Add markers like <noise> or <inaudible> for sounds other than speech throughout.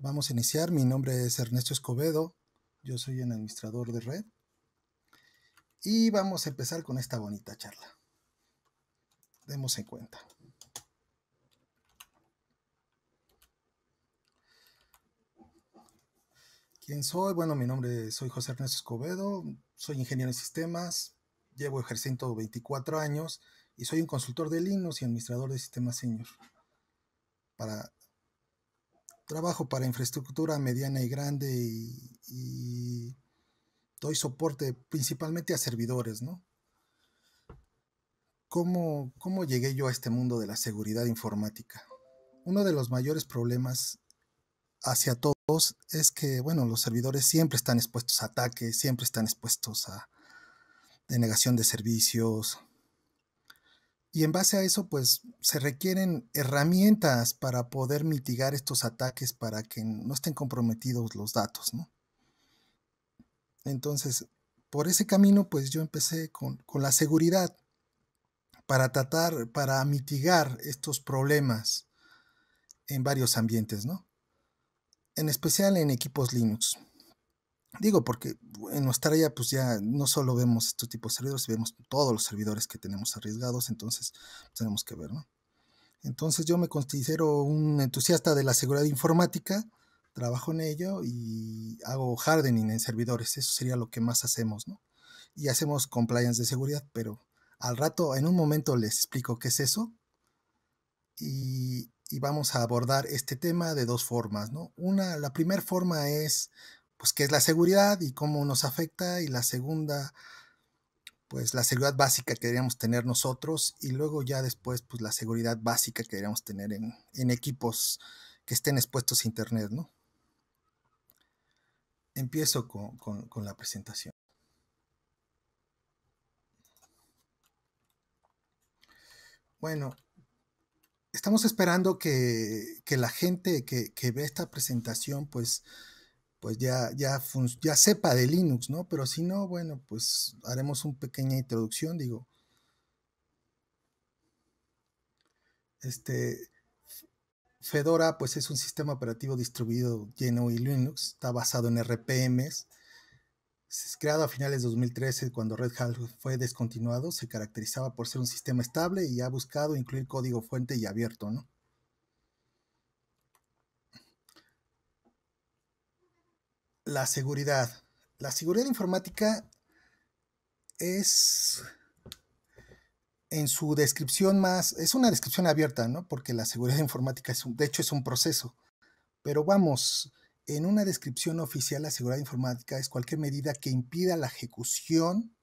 Vamos a iniciar. Mi nombre es Ernesto Escobedo. Yo soy un administrador de red. Y vamos a empezar con esta bonita charla. Demos en cuenta. ¿Quién soy? Bueno, mi nombre soy José Ernesto Escobedo. Soy ingeniero de sistemas. Llevo ejerciendo 24 años y soy un consultor de Linux y administrador de sistemas senior para Trabajo para infraestructura mediana y grande y, doy soporte principalmente a servidores, ¿no? ¿Cómo, ¿Cómo llegué yo a este mundo de la seguridad informática? Uno de los mayores problemas hacia todos es que, bueno, los servidores siempre están expuestos a ataques, siempre están expuestos a denegación de servicios, y en base a eso, pues se requieren herramientas para poder mitigar estos ataques para que no estén comprometidos los datos, ¿no? Entonces, por ese camino, pues yo empecé con, con la seguridad para tratar, para mitigar estos problemas en varios ambientes, ¿no? En especial en equipos Linux. Digo, porque en nuestra área, pues ya no solo vemos estos tipos de servidores, vemos todos los servidores que tenemos arriesgados, entonces pues, tenemos que ver, ¿no? Entonces yo me considero un entusiasta de la seguridad informática, trabajo en ello y hago hardening en servidores, eso sería lo que más hacemos, ¿no? Y hacemos compliance de seguridad, pero al rato, en un momento les explico qué es eso y, y vamos a abordar este tema de dos formas, ¿no? Una, la primera forma es pues qué es la seguridad y cómo nos afecta, y la segunda, pues la seguridad básica que deberíamos tener nosotros, y luego ya después, pues la seguridad básica que deberíamos tener en, equipos que estén expuestos a Internet, ¿no? Empiezo con, la presentación. Bueno, estamos esperando que, la gente que, que ve esta presentación, pues, pues ya, ya, ya sepa de Linux, ¿no? Pero si no, bueno, pues haremos una pequeña introducción, digo. Este, Fedora, pues es un sistema operativo distribuido lleno y Linux, está basado en RPMs. Es creado a finales de 2013 cuando Red Hat fue descontinuado, se caracterizaba por ser un sistema estable y ha buscado incluir código fuente y abierto, ¿no? la seguridad. La seguridad informática es en su descripción más, es una descripción abierta, ¿no? Porque la seguridad <laughs> informática, es un, de hecho, es un proceso. Pero vamos, en una descripción oficial, la seguridad informática es cualquier medida que impida la ejecución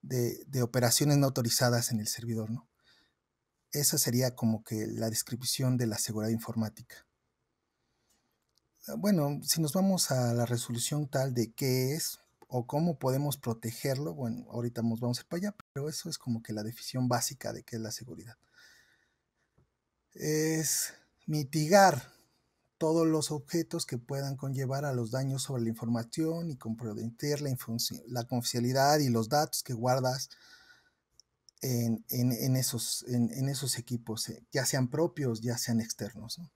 de, de operaciones no autorizadas en el servidor, ¿no? Esa sería como que la descripción de la seguridad informática. Ah, bueno, si nos vamos a la resolución tal de qué es o cómo podemos protegerlo, bueno, ahorita nos vamos a ir para allá, pero eso es como que la definición básica de qué es la seguridad. Es mitigar todos los objetos que puedan conllevar a los daños sobre la información y comprometer la, la confidencialidad y los datos que guardas en, esos, en esos, equipos, eh, ya sean propios, ya sean externos. ¿no?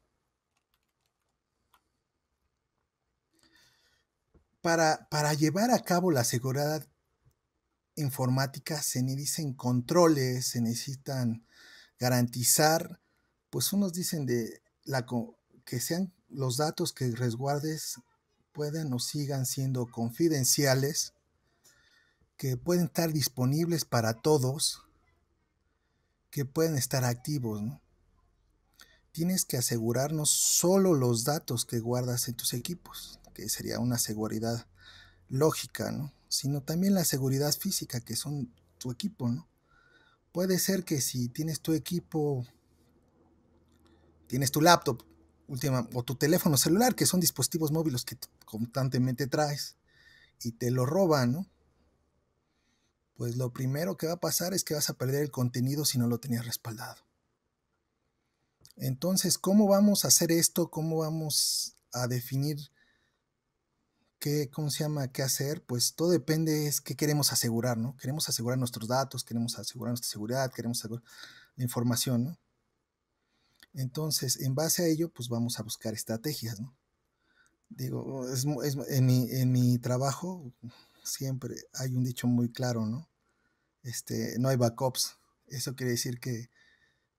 para, llevar a cabo la seguridad informática se necesitan controles, se necesitan garantizar, pues unos dicen de que sean los datos que resguardes puedan o sigan siendo confidenciales, que pueden estar disponibles para todos, que pueden estar activos. Tienes que asegurarnos solo los datos que guardas en tus equipos que sería una seguridad lógica, ¿no? Sino también la seguridad física, que son tu equipo, ¿no? Puede ser que si tienes tu equipo, tienes tu laptop última, o tu teléfono celular, que son dispositivos móviles que constantemente traes y te lo roban, ¿no? Pues lo primero que va a pasar es que vas a perder el contenido si no lo tenías respaldado. Entonces, ¿cómo vamos a hacer esto? ¿Cómo vamos a definir ¿cómo se llama?, qué hacer, pues todo depende es qué queremos asegurar, ¿no? Queremos asegurar nuestros datos, queremos asegurar nuestra seguridad, queremos asegurar la información, ¿no? Entonces, en base a ello, pues vamos a buscar estrategias, ¿no? Digo, en, mi, trabajo siempre hay un dicho muy claro, ¿no? Este, no hay backups. Eso quiere decir que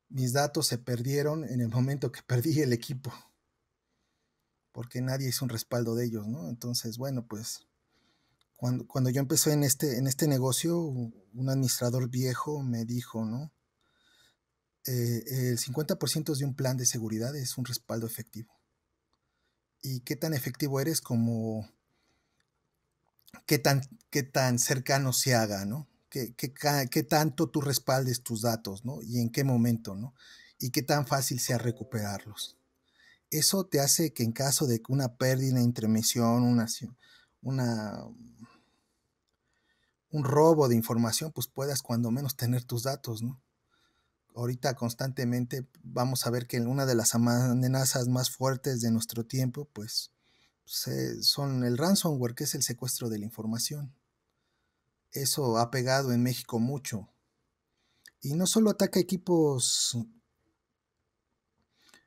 mis datos se perdieron en el momento que perdí el equipo porque nadie hizo un respaldo de ellos, ¿no? Entonces, bueno, pues cuando, cuando yo empecé en este, en este negocio, un administrador viejo me dijo, ¿no? Eh, el 50% de un plan de seguridad es un respaldo efectivo. ¿Y qué tan efectivo eres como qué tan, qué tan cercano se haga, ¿no? ¿Qué, qué tanto tú respaldes tus datos, ¿no? Y en qué momento, ¿no? Y qué tan fácil sea recuperarlos. Eso te hace que en caso de una pérdida, una, una, mm, un robo de información, pues puedas cuando menos tener tus datos, ¿no? Ahorita constantemente vamos a ver que una de las amenazas más fuertes de nuestro tiempo, pues, pues eh, son el ransomware, que es el secuestro de la información. Eso ha pegado en México mucho. Y no solo ataca equipos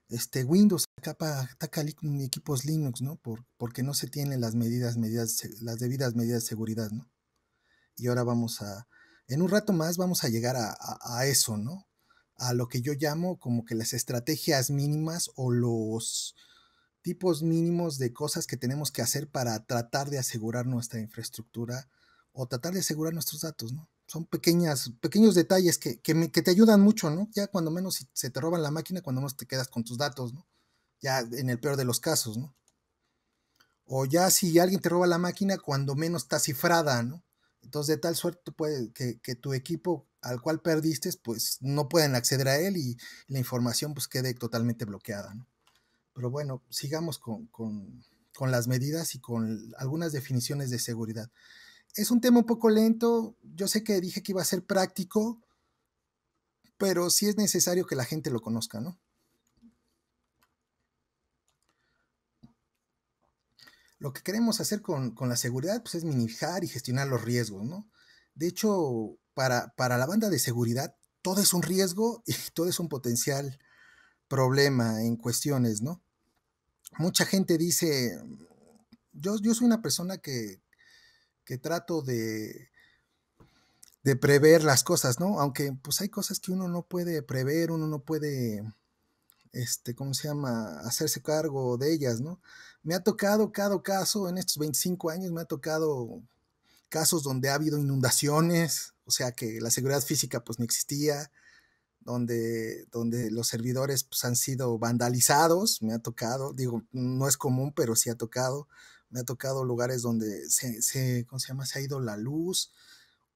este, Windows ataca equipos Linux, ¿no? porque no se tienen las medidas, medidas, las debidas medidas de seguridad, ¿no? Y ahora vamos a, en un rato más vamos a llegar a eso, ¿no? A lo que yo llamo como que las estrategias mínimas o los tipos mínimos de cosas que tenemos que hacer para tratar de asegurar nuestra infraestructura o tratar de asegurar nuestros datos, ¿no? son pequeñas, pequeños detalles que, te ayudan mucho, ¿no? Ya cuando menos se te roban la máquina, cuando menos te quedas con tus datos, ¿no? Ya en el peor de los casos, ¿no? O ya si alguien te roba la máquina, cuando menos está cifrada, ¿no? Entonces, de tal suerte que, tu equipo al cual perdiste, pues no pueden acceder a él y la información pues quede totalmente bloqueada, ¿no? Pero bueno, sigamos con, con las medidas y con algunas definiciones de seguridad es un tema un poco lento. Yo sé que dije que iba a ser práctico, pero sí es necesario que la gente lo conozca, ¿no? Lo que queremos hacer con, la seguridad pues, es minimizar y gestionar los riesgos, ¿no? De hecho, para, para la banda de seguridad, todo es un riesgo y <laughs> todo es un potencial problema en cuestiones, ¿no? Mucha gente dice, yo soy una persona que, que trato de, prever las cosas, ¿no? Aunque pues hay cosas que uno no puede prever, uno no puede, este, ¿cómo se llama?, hacerse cargo de ellas, ¿no? Me ha tocado cada caso, en estos 25 años me ha tocado casos donde ha habido inundaciones, o sea que la seguridad física pues no existía, donde, donde los servidores pues, han sido vandalizados, me ha tocado, digo, no es común, pero sí ha tocado, me ha tocado lugares donde se, se, ¿cómo se, llama? se ha ido la luz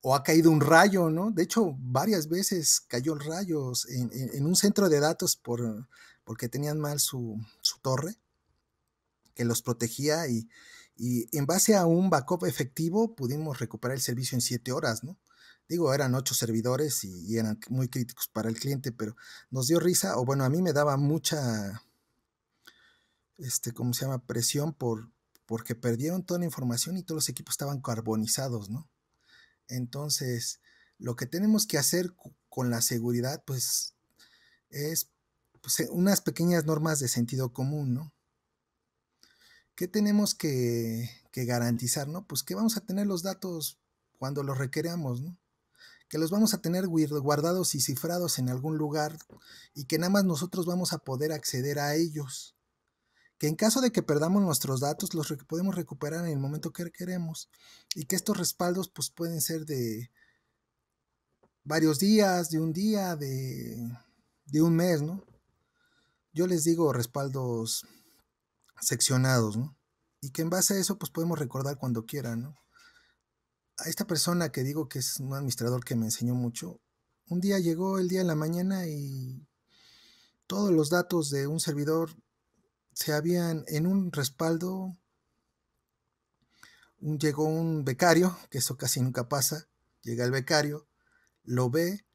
o ha caído un rayo, ¿no? De hecho, varias veces cayó el rayo en, un centro de datos por, porque tenían mal su, torre, que los protegía y, en base a un backup efectivo pudimos recuperar el servicio en siete horas, ¿no? Digo, eran ocho servidores y, y eran muy críticos para el cliente, pero nos dio risa, o bueno, a mí me daba mucha, este, ¿cómo se llama? Presión por, porque perdieron toda la información y todos los equipos estaban carbonizados, ¿no? Entonces, lo que tenemos que hacer con la seguridad, pues, es pues, eh, unas pequeñas normas de sentido común, ¿no? ¿Qué tenemos que, que garantizar, no? Pues que vamos a tener los datos cuando los requeramos, ¿no? que los vamos a tener guardados y cifrados en algún lugar y que nada más nosotros vamos a poder acceder a ellos que en caso de que perdamos nuestros datos los podemos recuperar en el momento que queremos y que estos respaldos pues pueden ser de varios días, de un día, de, de un mes, ¿no? Yo les digo respaldos seccionados, ¿no? Y que en base a eso pues podemos recordar cuando quieran, ¿no? A esta persona que digo que es un administrador que me enseñó mucho, un día llegó el día de la mañana y todos los datos de un servidor se habían en un respaldo llegó un becario, que eso casi nunca pasa, llega el becario, lo ve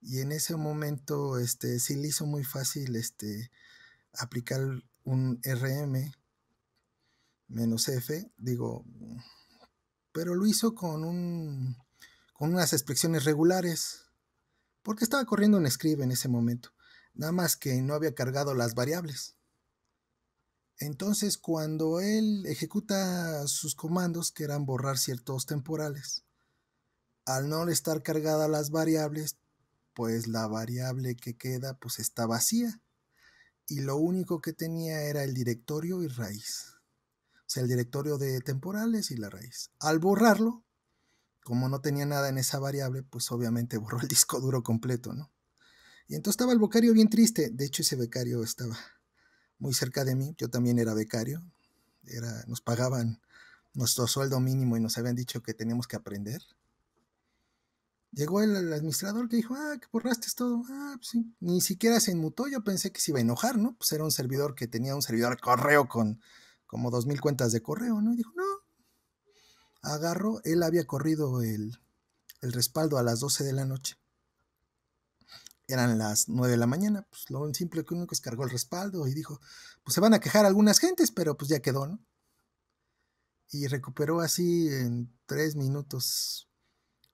y en ese momento este sí le hizo muy fácil este aplicar un RM menos F, digo, pero lo hizo con un con unas expresiones regulares porque estaba corriendo un script en ese momento, nada más que no había cargado las variables. Entonces, cuando él ejecuta sus comandos, que eran borrar ciertos temporales, al no estar cargadas las variables, pues la variable que queda pues está vacía. Y lo único que tenía era el directorio y raíz. O sea, el directorio de temporales y la raíz. Al borrarlo, como no tenía nada en esa variable, pues obviamente borró el disco duro completo, ¿no? Y entonces estaba el becario bien triste. De hecho, ese becario estaba muy cerca de mí, yo también era becario, era, nos pagaban nuestro sueldo mínimo y nos habían dicho que teníamos que aprender. Llegó el, administrador que dijo, ah, que borraste todo. Ah, pues Ni siquiera se inmutó, yo pensé que se iba a enojar, ¿no? Pues era un servidor que tenía un servidor correo con como dos mil cuentas de correo, ¿no? Y dijo, no. Agarró, él había corrido el, el respaldo a las 12 de la noche eran las 9 de la mañana, pues lo simple que uno es cargó el respaldo y dijo, pues se van a quejar algunas gentes, pero pues ya quedó, ¿no? Y recuperó así en tres minutos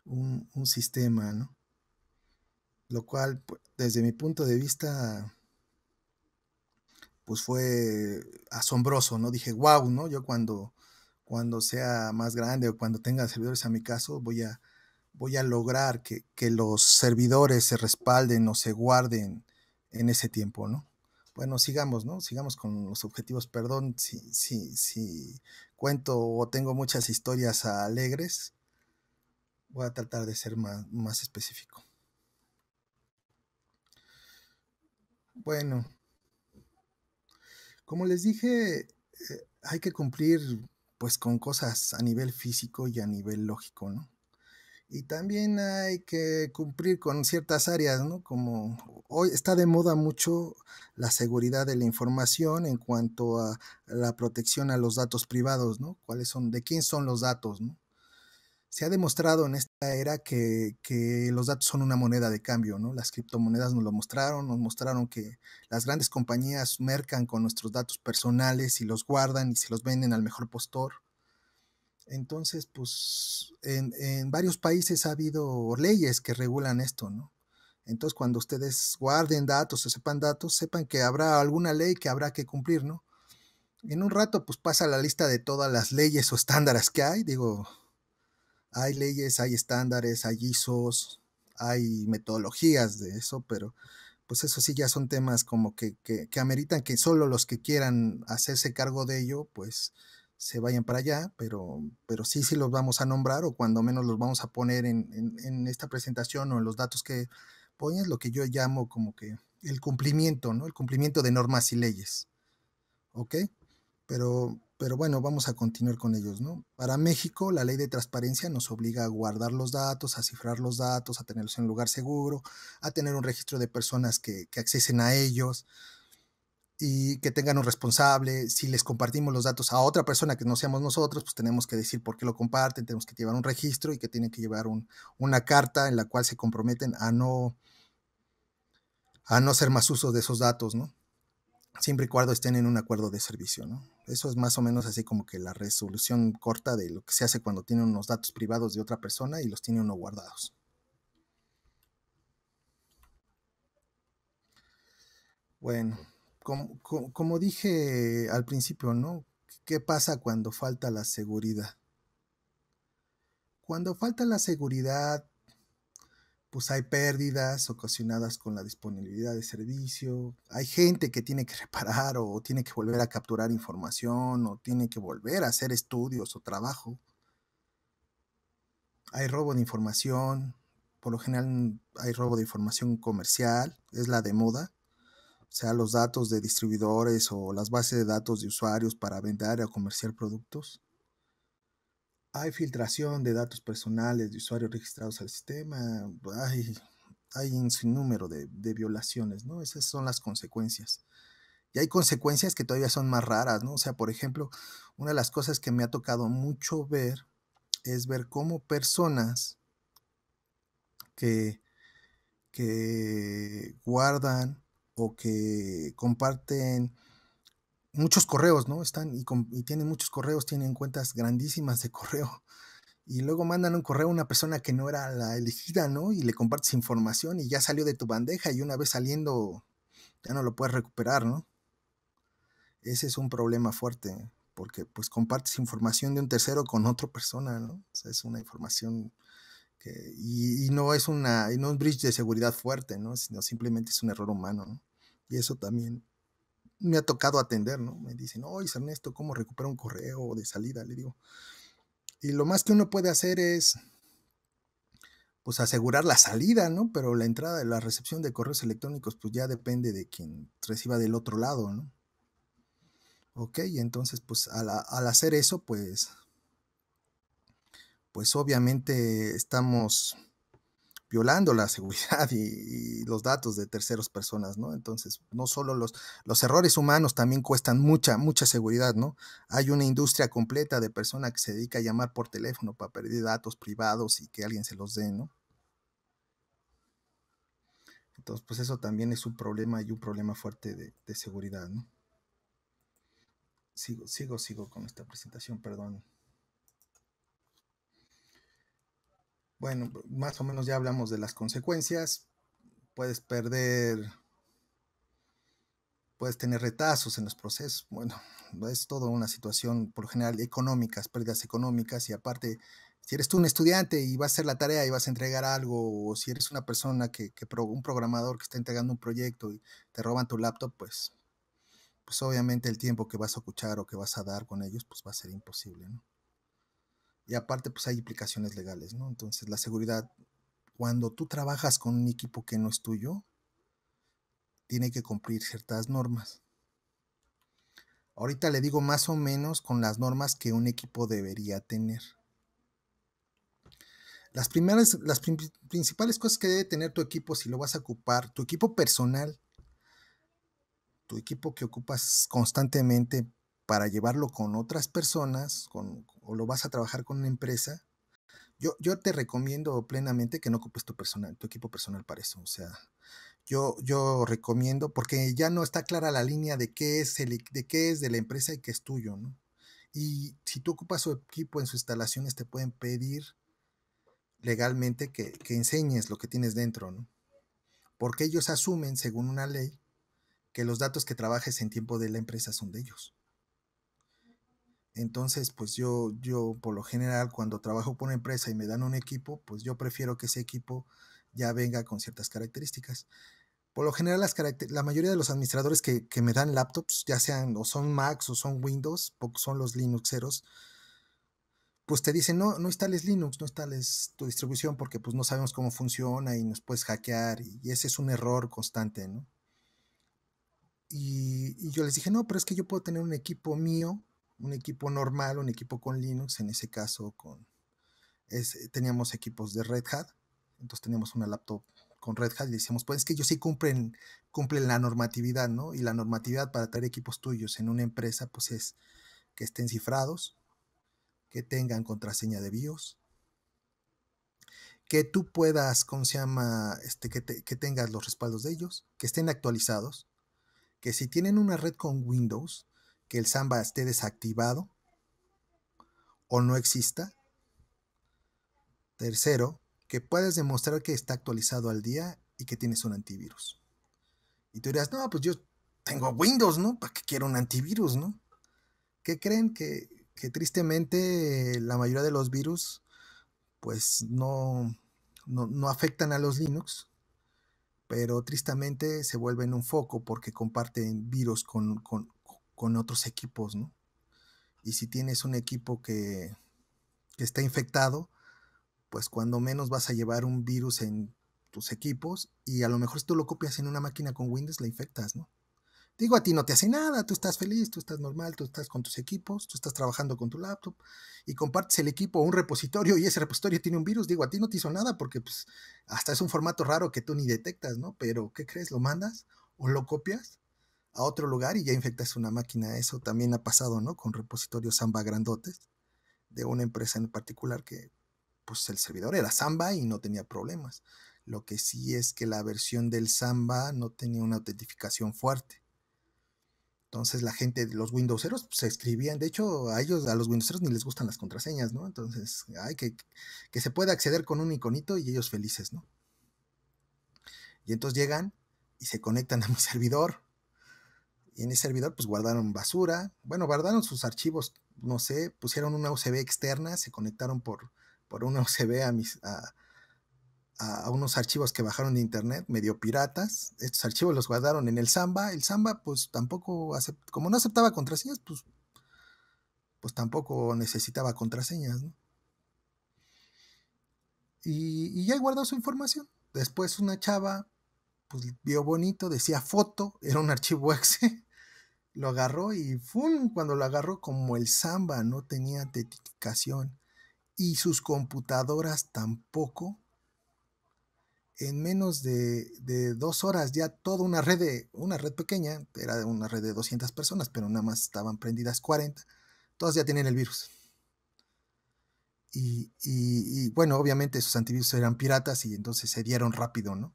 un, sistema, ¿no? Lo cual, pues, desde mi punto de vista, pues fue asombroso, ¿no? Dije, wow, ¿no? Yo cuando, cuando sea más grande o cuando tenga servidores a mi caso, voy a, voy a lograr que, los servidores se respalden o se guarden en ese tiempo, ¿no? Bueno, sigamos, ¿no? Sigamos con los objetivos. Perdón si, si, si cuento o tengo muchas historias alegres. Voy a tratar de ser más, específico. Bueno, como les dije, eh, hay que cumplir pues con cosas a nivel físico y a nivel lógico, ¿no? Y también hay que cumplir con ciertas áreas, ¿no? Como hoy está de moda mucho la seguridad de la información en cuanto a la protección a los datos privados, ¿no? ¿Cuáles son, de quién son los datos, ¿no? Se ha demostrado en esta era que, que los datos son una moneda de cambio, ¿no? Las criptomonedas nos lo mostraron, nos mostraron que las grandes compañías mercan con nuestros datos personales y los guardan y se los venden al mejor postor entonces, pues en, varios países ha habido leyes que regulan esto, ¿no? Entonces, cuando ustedes guarden datos o sepan datos, sepan que habrá alguna ley que habrá que cumplir, ¿no? En un rato, pues pasa la lista de todas las leyes o estándares que hay. Digo, hay leyes, hay estándares, hay ISOs, hay metodologías de eso, pero pues eso sí ya son temas como que, que, que ameritan que solo los que quieran hacerse cargo de ello, pues se vayan para allá, pero, pero sí, sí los vamos a nombrar o cuando menos los vamos a poner en, esta presentación o en los datos que pones, lo que yo llamo como que el cumplimiento, ¿no? El cumplimiento de normas y leyes. ¿Ok? Pero, pero bueno, vamos a continuar con ellos, ¿no? Para México, la ley de transparencia nos obliga a guardar los datos, a cifrar los datos, a tenerlos en un lugar seguro, a tener un registro de personas que, que accesen a ellos, y que tengan un responsable. Si les compartimos los datos a otra persona que no seamos nosotros, pues tenemos que decir por qué lo comparten, tenemos que llevar un registro y que tienen que llevar una carta en la cual se comprometen a no, a no hacer más uso de esos datos, ¿no? Siempre y cuando estén en un acuerdo de servicio, ¿no? Eso es más o menos así como que la resolución corta de lo que se hace cuando tienen unos datos privados de otra persona y los tiene uno guardados. Bueno como, dije al principio, ¿no? ¿Qué pasa cuando falta la seguridad? Cuando falta la seguridad, pues hay pérdidas ocasionadas con la disponibilidad de servicio, hay gente que tiene que reparar o tiene que volver a capturar información o tiene que volver a hacer estudios o trabajo. Hay robo de información, por lo general hay robo de información comercial, es la de moda sea los datos de distribuidores o las bases de datos de usuarios para vender o comerciar productos. Hay filtración de datos personales de usuarios registrados al sistema. Hay, un sinnúmero de, de violaciones, ¿no? Esas son las consecuencias. Y hay consecuencias que todavía son más raras, ¿no? O sea, por ejemplo, una de las cosas que me ha tocado mucho ver es ver cómo personas que, que guardan o que comparten muchos correos, ¿no? Están y, y, tienen muchos correos, tienen cuentas grandísimas de correo. <laughs> Y luego mandan un correo a una persona que no era la elegida, ¿no? Y le compartes información y ya salió de tu bandeja y una vez saliendo ya no lo puedes recuperar, ¿no? Ese es un problema fuerte, porque pues compartes información de un tercero con otra persona, ¿no? O sea, es una información y, no es una, un bridge de seguridad fuerte, Sino simplemente es un error humano, Y eso también me ha tocado atender, ¿no? Me dicen, oye, Ernesto, ¿cómo recupero un correo de salida? Le digo. Y lo más que uno puede hacer es, pues, asegurar la salida, ¿no? Pero la entrada y la recepción de correos electrónicos, pues, ya depende de quien reciba del otro lado, ¿no? Ok, entonces, pues, al hacer eso, pues, pues obviamente estamos violando la seguridad y, los datos de terceros personas, ¿no? Entonces, no solo los, los errores humanos también cuestan mucha, mucha seguridad, ¿no? Hay una industria completa de personas que se dedica a llamar por teléfono para pedir datos privados y que alguien se los dé, ¿no? Entonces, pues eso también es un problema y un problema fuerte de, de seguridad, ¿no? Sigo, sigo, sigo con esta presentación, perdón. bueno, más o menos ya hablamos de las consecuencias. Puedes perder, puedes tener retazos en los procesos. Bueno, es toda una situación, por lo general, económicas, pérdidas económicas. Y aparte, si eres tú un estudiante y vas a hacer la tarea y vas a entregar algo, o si eres una persona que, un programador que está entregando un proyecto y te roban tu laptop, pues, pues obviamente el tiempo que vas a escuchar o que vas a dar con ellos, pues va a ser imposible, ¿no? Y aparte, pues hay implicaciones legales, ¿no? Entonces, la seguridad, cuando tú trabajas con un equipo que no es tuyo, tiene que cumplir ciertas normas. Ahorita le digo más o menos con las normas que un equipo debería tener. Las, primeras, las principales cosas que debe tener tu equipo si lo vas a ocupar, tu equipo personal, tu equipo que ocupas constantemente para llevarlo con otras personas, con, o lo vas a trabajar con una empresa, yo, yo te recomiendo plenamente que no ocupes tu, personal, tu equipo personal para eso. O sea, yo, yo recomiendo, porque ya no está clara la línea de qué es de es de la empresa y qué es tuyo, ¿no? Y si tú ocupas su equipo en sus instalaciones, te pueden pedir legalmente que, que enseñes lo que tienes dentro, ¿no? Porque ellos asumen, según una ley, que los datos que trabajes en tiempo de la empresa son de ellos. Entonces, pues yo, yo por lo general cuando trabajo por una empresa y me dan un equipo, pues yo prefiero que ese equipo ya venga con ciertas características. Por lo general, las la mayoría de los administradores que, me dan laptops, ya sean o son Macs o son Windows, son los Linuxeros, pues te dicen, no, no instales Linux, no instales tu distribución porque pues no sabemos cómo funciona y nos puedes hackear y, ese es un error constante, ¿no? Y, y, yo les dije, no, pero es que yo puedo tener un equipo mío un equipo normal, un equipo con Linux, en ese caso con, eh, teníamos equipos de Red Hat, entonces teníamos una laptop con Red Hat y decíamos, pues es que ellos sí cumplen, la normatividad, ¿no? Y la normatividad para traer equipos tuyos en una empresa, pues es que estén cifrados, que tengan contraseña de BIOS, que tú puedas, ¿cómo se llama? Este, que, que tengas los respaldos de ellos, que estén actualizados, que si tienen una red con Windows, que el samba esté desactivado o no exista. Tercero, que puedas demostrar que está actualizado al día y que tienes un antivirus. Y tú dirás, no, pues yo tengo Windows, ¿no? ¿Para qué quiero un antivirus, no? ¿Qué creen? Que, tristemente la mayoría de los virus pues no, no, afectan a los Linux, pero tristemente se vuelven un foco porque comparten virus con, con, con otros equipos, ¿no? Y si tienes un equipo que, está infectado, pues cuando menos vas a llevar un virus en tus equipos y a lo mejor si tú lo copias en una máquina con Windows, la infectas, ¿no? Digo, a ti no te hace nada, tú estás feliz, tú estás normal, tú estás con tus equipos, tú estás trabajando con tu laptop y compartes el equipo o un repositorio y ese repositorio tiene un virus. Digo, a ti no te hizo nada porque pues, hasta es un formato raro que tú ni detectas, ¿no? Pero, ¿qué crees? ¿Lo mandas o lo copias? a otro lugar y ya infectas una máquina. Eso también ha pasado, ¿no? Con repositorios Samba grandotes de una empresa en particular que, pues, el servidor era Samba y no tenía problemas. Lo que sí es que la versión del Samba no tenía una autentificación fuerte. Entonces la gente, los Windowseros, pues, se escribían. De hecho, a ellos, a los Windowseros ni les gustan las contraseñas, ¿no? Entonces, hay que, que se pueda acceder con un iconito y ellos felices, ¿no? Y entonces llegan y se conectan a mi <laughs> servidor y en ese servidor pues guardaron basura, bueno, guardaron sus archivos, no sé, pusieron una USB externa, se conectaron por, por una USB <laughs> a, a, unos archivos que bajaron de internet, medio piratas, estos archivos los guardaron en el Samba, el Samba pues tampoco, acept, como no aceptaba contraseñas, pues, pues tampoco necesitaba contraseñas, ¿no? Y, y ya guardó su información. Después una chava pues vio bonito, decía foto, era un archivo <laughs> exe, lo agarró y ¡fum! cuando lo agarró como el samba no tenía dedicación, y sus computadoras tampoco. En menos de, dos horas ya toda una red, de, una red pequeña, era una red de 200 personas, pero nada más estaban prendidas 40, todas ya tenían el virus. Y, bueno, obviamente sus antivirus eran piratas y entonces se dieron rápido, ¿no?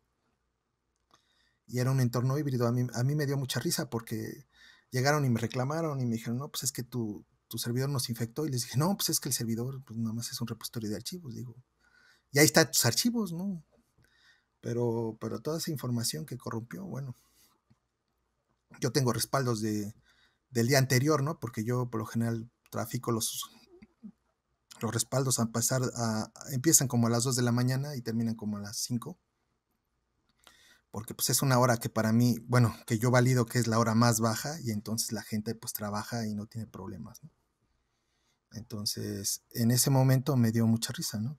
Y era un entorno híbrido. A mí, a mí me dio mucha risa porque llegaron y me reclamaron y me dijeron, no, pues es que tu, servidor nos infectó. Y les dije, no, pues es que el servidor, pues, nada más es un repositorio de archivos, digo. Y ahí están tus archivos, ¿no? Pero, pero toda esa información que corrompió, bueno, yo tengo respaldos de, del día anterior, ¿no? Porque yo por lo general trafico los, los respaldos a pasar a, empiezan como a las 2 de la mañana y terminan como a las 5 porque pues es una hora que para mí, bueno, que yo valido que es la hora más baja y entonces la gente pues trabaja y no tiene problemas, Entonces, en ese momento me dio mucha risa, ¿no?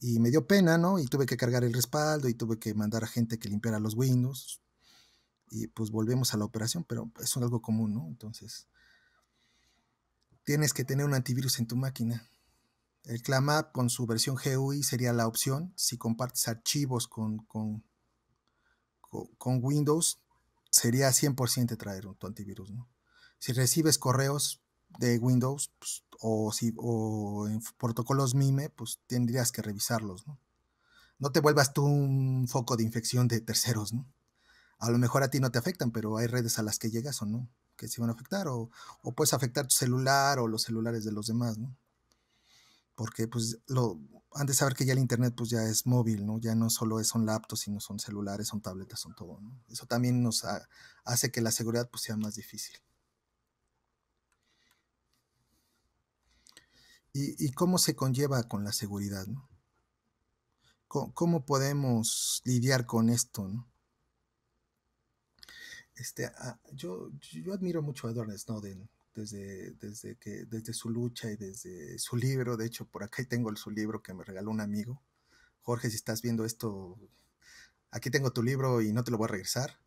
Y me dio pena, ¿no? Y tuve que cargar el respaldo y tuve que mandar a gente que limpiara los Windows. Y pues volvemos a la operación, pero es algo común, ¿no? Entonces, tienes que tener un antivirus en tu máquina. El Clamap con su versión GUI sería la opción. Si compartes archivos con con Windows sería 100% traer un, tu antivirus, ¿no? Si recibes correos de Windows pues, o, si, en protocolos MIME, pues tendrías que revisarlos, ¿no? No te vuelvas tú un foco de infección de terceros, ¿no? A lo mejor a ti no te afectan, pero hay redes a las que llegas o no, que se van a afectar, o, o puedes afectar tu celular o los celulares de los demás, ¿no? Porque pues lo, antes de saber que ya el Internet pues ya es móvil, ¿no? Ya no solo es son laptops, sino son celulares, son tabletas, son todo, Eso también nos hace que la seguridad pues sea más difícil. ¿Y, cómo se conlleva con la seguridad, ¿Cómo, podemos lidiar con esto, Este, ah, yo, yo admiro mucho a Edward Snowden desde, que, desde su lucha y desde su libro. De hecho, por acá tengo su libro que me regaló un amigo. Jorge, si estás viendo esto, aquí tengo tu libro y no te lo voy a regresar.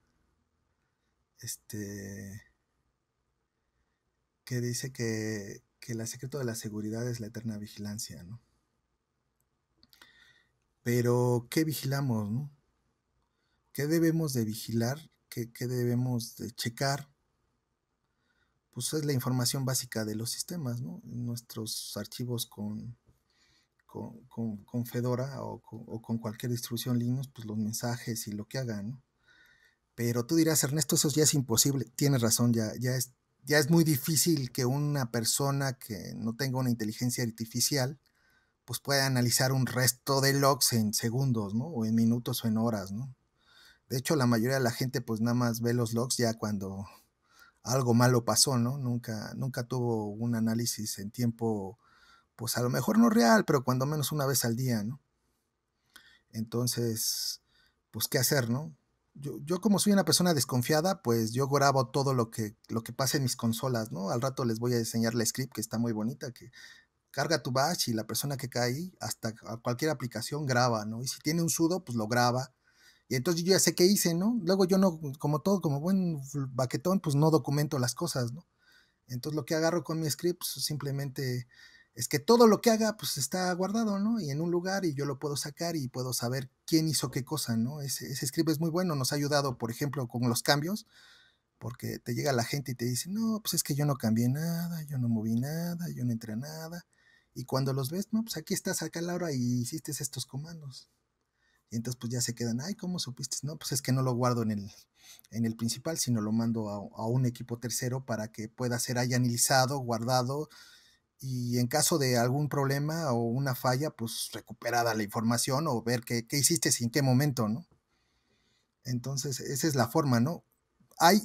Este. que dice que, que el secreto de la seguridad es la eterna vigilancia, ¿no? Pero, ¿qué vigilamos, ¿Qué debemos de vigilar? ¿Qué, qué debemos de checar? pues es la información básica de los sistemas, ¿no? Nuestros archivos con, con, Fedora o con, cualquier distribución Linux, pues los mensajes y lo que hagan, ¿no? Pero tú dirás, Ernesto, eso ya es imposible. Tienes razón, ya, ya, es, ya es muy difícil que una persona que no tenga una inteligencia artificial, pues pueda analizar un resto de logs en segundos, ¿no? O en minutos o en horas, ¿no? De hecho, la mayoría de la gente, pues nada más ve los logs ya cuando algo malo pasó, ¿no? Nunca, nunca tuvo un análisis en tiempo, pues a lo mejor no real, pero cuando menos una vez al día, ¿no? Entonces, pues qué hacer, ¿no? Yo, como soy una persona desconfiada, pues yo grabo todo lo que, lo que pasa en mis consolas, ¿no? Al rato les voy a enseñar la script que está muy bonita, que carga tu batch y la persona que cae hasta cualquier aplicación graba, ¿no? Y si tiene un sudo, pues lo graba y entonces yo ya sé qué hice, ¿no? Luego yo no, como todo, como buen baquetón, pues no documento las cosas, ¿no? Entonces lo que agarro con mi script pues, simplemente es que todo lo que haga pues está guardado, ¿no? Y en un lugar y yo lo puedo sacar y puedo saber quién hizo qué cosa, ¿no? Ese, ese script es muy bueno, nos ha ayudado, por ejemplo, con los cambios, porque te llega la gente y te dice, no, pues es que yo no cambié nada, yo no moví nada, yo no entré a nada. Y cuando los ves, no, pues aquí estás acá, Laura, y hiciste estos comandos. Y entonces pues ya se quedan, ay, ¿cómo supiste? No, pues es que no lo guardo en el, principal, sino lo mando a, un equipo tercero para que pueda ser analizado, guardado y en caso de algún problema o una falla, pues recuperada la información o ver qué, qué hiciste y en qué momento, ¿no? Entonces, esa es la forma, ¿no? Hay,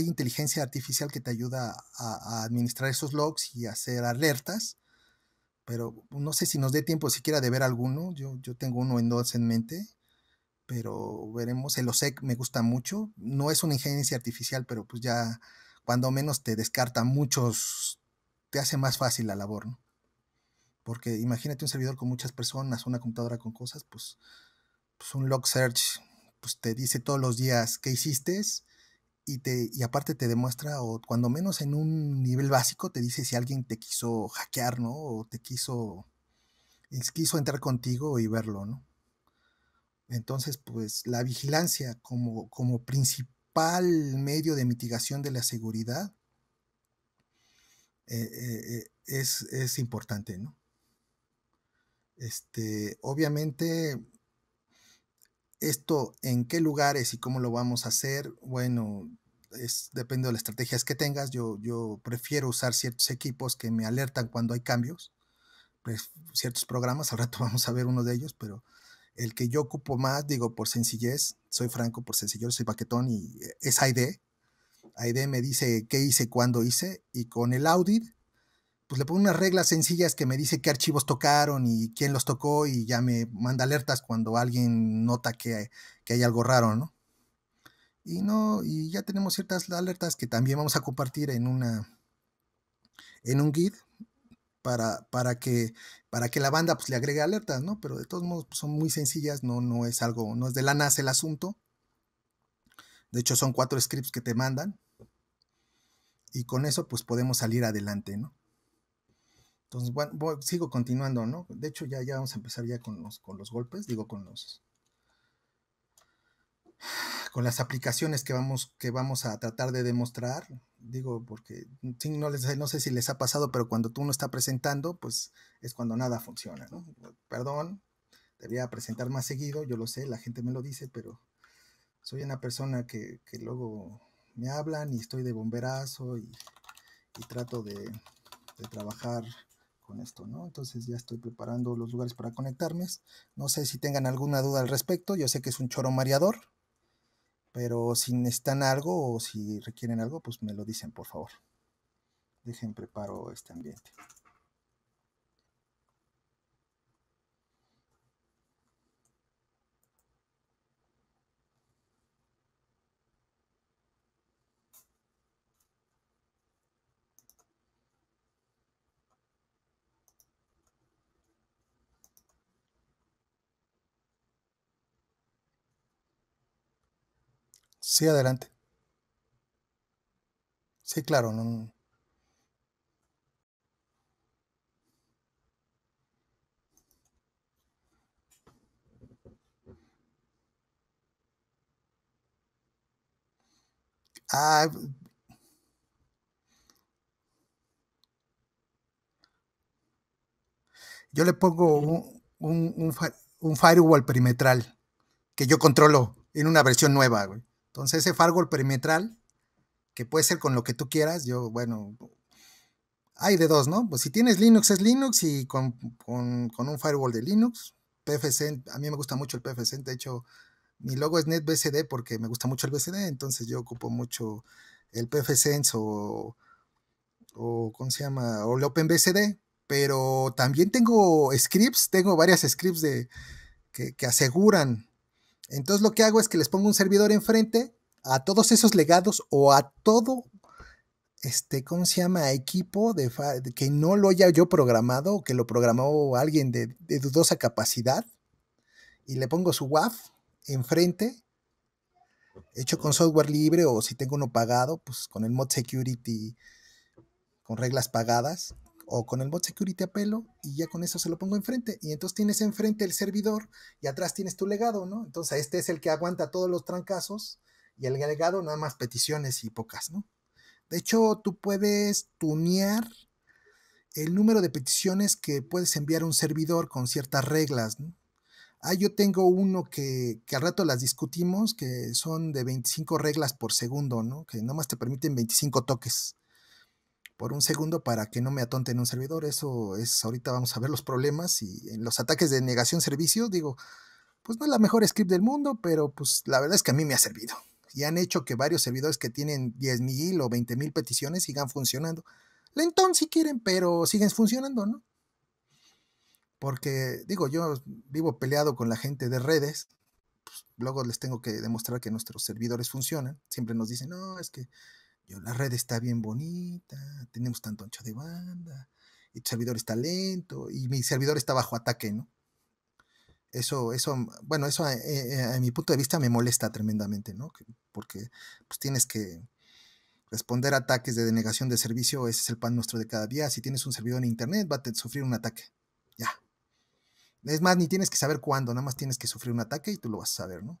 inteligencia artificial que te ayuda a, a administrar esos logs y hacer alertas, pero pues, no sé si nos dé tiempo siquiera de ver alguno. Yo, yo tengo uno en dos en mente, pero veremos. El OSEC me gusta mucho. No es una ingeniería artificial, pero pues ya cuando menos te descarta muchos, te hace más fácil la labor, ¿no? Porque imagínate un servidor con muchas personas, una computadora con cosas, pues, pues un log search, pues te dice todos los días qué hiciste, y, te, y aparte te demuestra, o cuando menos en un nivel básico, te dice si alguien te quiso hackear, ¿no? O te quiso, quiso entrar contigo y verlo, ¿no? Entonces, pues la vigilancia como, como principal medio de mitigación de la seguridad eh, eh, eh, es, es importante, ¿no? Este, obviamente esto en qué lugares y cómo lo vamos a hacer, bueno, es, depende de las estrategias que tengas. Yo, yo prefiero usar ciertos equipos que me alertan cuando hay cambios, pues, ciertos programas, ahora <laughs> rato vamos a ver uno de ellos, pero el que yo ocupo más, digo, por sencillez, soy franco, por sencillez soy paquetón y eh, es AID. AID me dice qué hice, cuándo hice, y con el audit pues le pongo unas reglas sencillas que me dice qué archivos tocaron y quién los tocó y ya me manda alertas cuando alguien nota que, que hay algo raro, ¿no? Y no, y ya tenemos ciertas alertas que también vamos a compartir en una en un guide para, para, que, para que la banda pues, le agregue alertas, ¿no? Pero de todos modos pues, son muy sencillas, no, no es algo, no es de la NASA el asunto. De hecho, son cuatro scripts que te mandan. Y con eso, pues podemos salir adelante, ¿no? Entonces, bueno, sigo continuando, ¿no? De hecho, ya, vamos a empezar ya con los, con los golpes, digo, con los. con las aplicaciones que vamos, que vamos a tratar de demostrar. Digo, porque no, les, no sé si les ha pasado, pero cuando tú no estás presentando, pues es cuando nada funciona, ¿no? Perdón, debía presentar más seguido, yo lo sé, la gente me lo dice, pero soy una persona que, luego me hablan y estoy de bomberazo y, trato de, de trabajar con esto, ¿no? Entonces ya estoy preparando los lugares para conectarme. No sé si tengan alguna duda al respecto. Yo sé que es un choro mareador, pero si necesitan algo o si requieren algo, pues me lo dicen, por favor. Dejen preparo este ambiente. Sí, adelante. Sí, claro. No... Ah, yo le pongo un, un firewall perimetral que yo controlo en una versión nueva, güey. Entonces ese firewall perimetral, que puede ser con lo que tú quieras, yo, bueno, hay de dos, ¿no? Pues si tienes Linux es Linux y con, un firewall de Linux, PFSense, a mí me gusta mucho el PFSense, de hecho mi logo es NetBSD porque me gusta mucho el BSD, entonces yo ocupo mucho el PFSense o, o ¿cómo se llama? o el OpenBSD, pero también tengo scripts, tengo varias scripts de, que, que aseguran entonces lo que hago es que les pongo un servidor enfrente a todos esos legados o a todo este, ¿cómo se llama? Equipo de que no lo haya yo programado o que lo programó alguien de, de, dudosa capacidad y le pongo su WAF enfrente, hecho con software libre o si tengo uno pagado, pues con el mod security, con reglas pagadas o con el bot security apelo y ya con eso se lo pongo enfrente. Y entonces tienes enfrente el servidor y atrás tienes tu legado, ¿no? Entonces este es el que aguanta todos los trancazos y el legado nada más peticiones y pocas, ¿no? De hecho, tú puedes tunear el número de peticiones que puedes enviar a un servidor con ciertas reglas, ¿no? Ah, yo tengo uno que, que, al rato las discutimos, que son de 25 reglas por segundo, ¿no? Que más te permiten 25 toques por un segundo para que no me atonten un servidor. Eso es, ahorita vamos a ver los problemas y en los ataques de negación servicio, digo, pues no es la mejor script del mundo, pero pues la verdad es que a mí me ha servido. Y han hecho que varios servidores que tienen 10.000 o 20.000 peticiones sigan funcionando. Lentón si quieren, pero siguen funcionando, ¿no? Porque, digo, yo vivo peleado con la gente de redes. Pues, luego les tengo que demostrar que nuestros servidores funcionan. Siempre nos dicen, no, es que la red está bien bonita, tenemos tanto ancho de banda, y tu servidor está lento, y mi servidor está bajo ataque, ¿no? Eso, eso, bueno, eso eh, eh, a, mi punto de vista me molesta tremendamente, ¿no? Porque pues tienes que responder ataques de denegación de servicio, ese es el pan nuestro de cada día. Si tienes un servidor en internet, va a sufrir un ataque. Ya. Es más, ni tienes que saber cuándo, nada más tienes que sufrir un ataque y tú lo vas a saber, ¿no?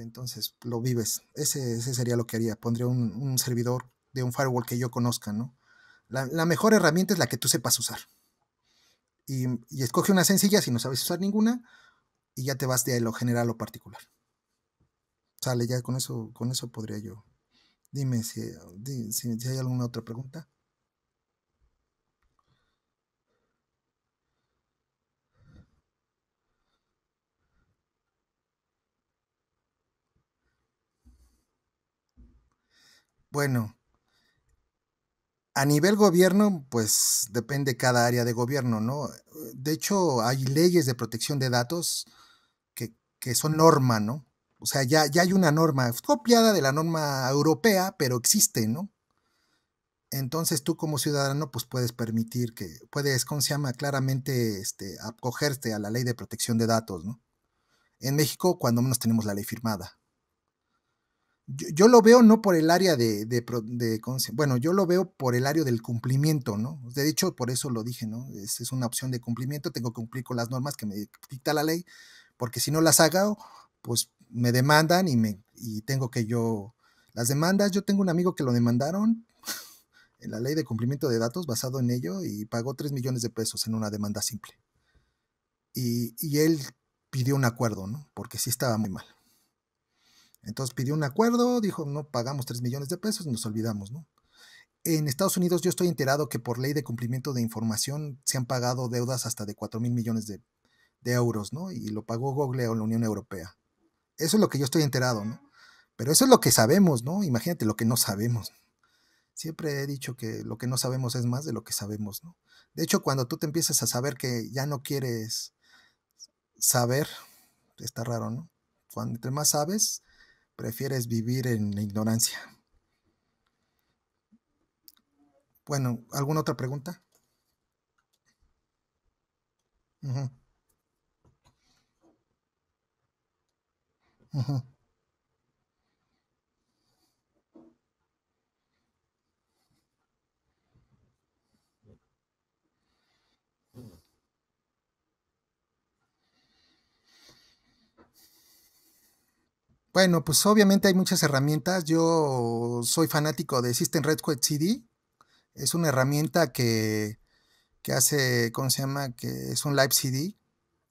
Entonces lo vives. Ese, sería lo que haría. Pondría un, servidor de un firewall que yo conozca, ¿no? La, mejor herramienta es la que tú sepas usar. Y, escoge una sencilla si no sabes usar ninguna y ya te vas de lo general o particular. Sale, ya con eso, con eso podría yo. Dime si, si hay alguna otra pregunta. Bueno, a nivel gobierno, pues depende cada área de gobierno, ¿no? De hecho, hay leyes de protección de datos que, que son norma, ¿no? O sea, ya, ya hay una norma copiada de la norma europea, pero existe, ¿no? Entonces tú como ciudadano pues puedes permitir que, puedes, ¿cómo se llama? Claramente este, acogerte a la ley de protección de datos, ¿no? En México cuando menos tenemos la ley firmada yo, lo veo no por el área de, bueno, yo lo veo por el área del cumplimiento, ¿no? De hecho, por eso lo dije, ¿no? Es, es una opción de cumplimiento, tengo que cumplir con las normas que me dicta la ley, porque si no las hago, pues me demandan y, me, y tengo que yo, las demandas, yo tengo un amigo que lo demandaron <laughs> en la ley de cumplimiento de datos basado en ello y pagó 3 millones de pesos en una demanda simple. Y, y él pidió un acuerdo, ¿no? Porque sí estaba muy mal. Entonces pidió un acuerdo, dijo, no pagamos 3 millones de pesos y nos olvidamos, ¿no? En Estados Unidos yo estoy enterado que por ley de cumplimiento de información se han pagado deudas hasta de 4 mil millones de, euros, ¿no? Y lo pagó Google o la Unión Europea. Eso es lo que yo estoy enterado, ¿no? Pero eso es lo que sabemos, ¿no? Imagínate lo que no sabemos. Siempre he dicho que lo que no sabemos es más de lo que sabemos, ¿no? De hecho, cuando tú te empiezas a saber que ya no quieres saber, está raro, ¿no? Cuando entre más sabes, prefieres vivir en ignorancia. Bueno, ¿alguna otra pregunta? Bueno, pues obviamente hay muchas herramientas. Yo soy fanático de System Red CD. Es una herramienta que, hace, ¿cómo se llama? Que es un live CD.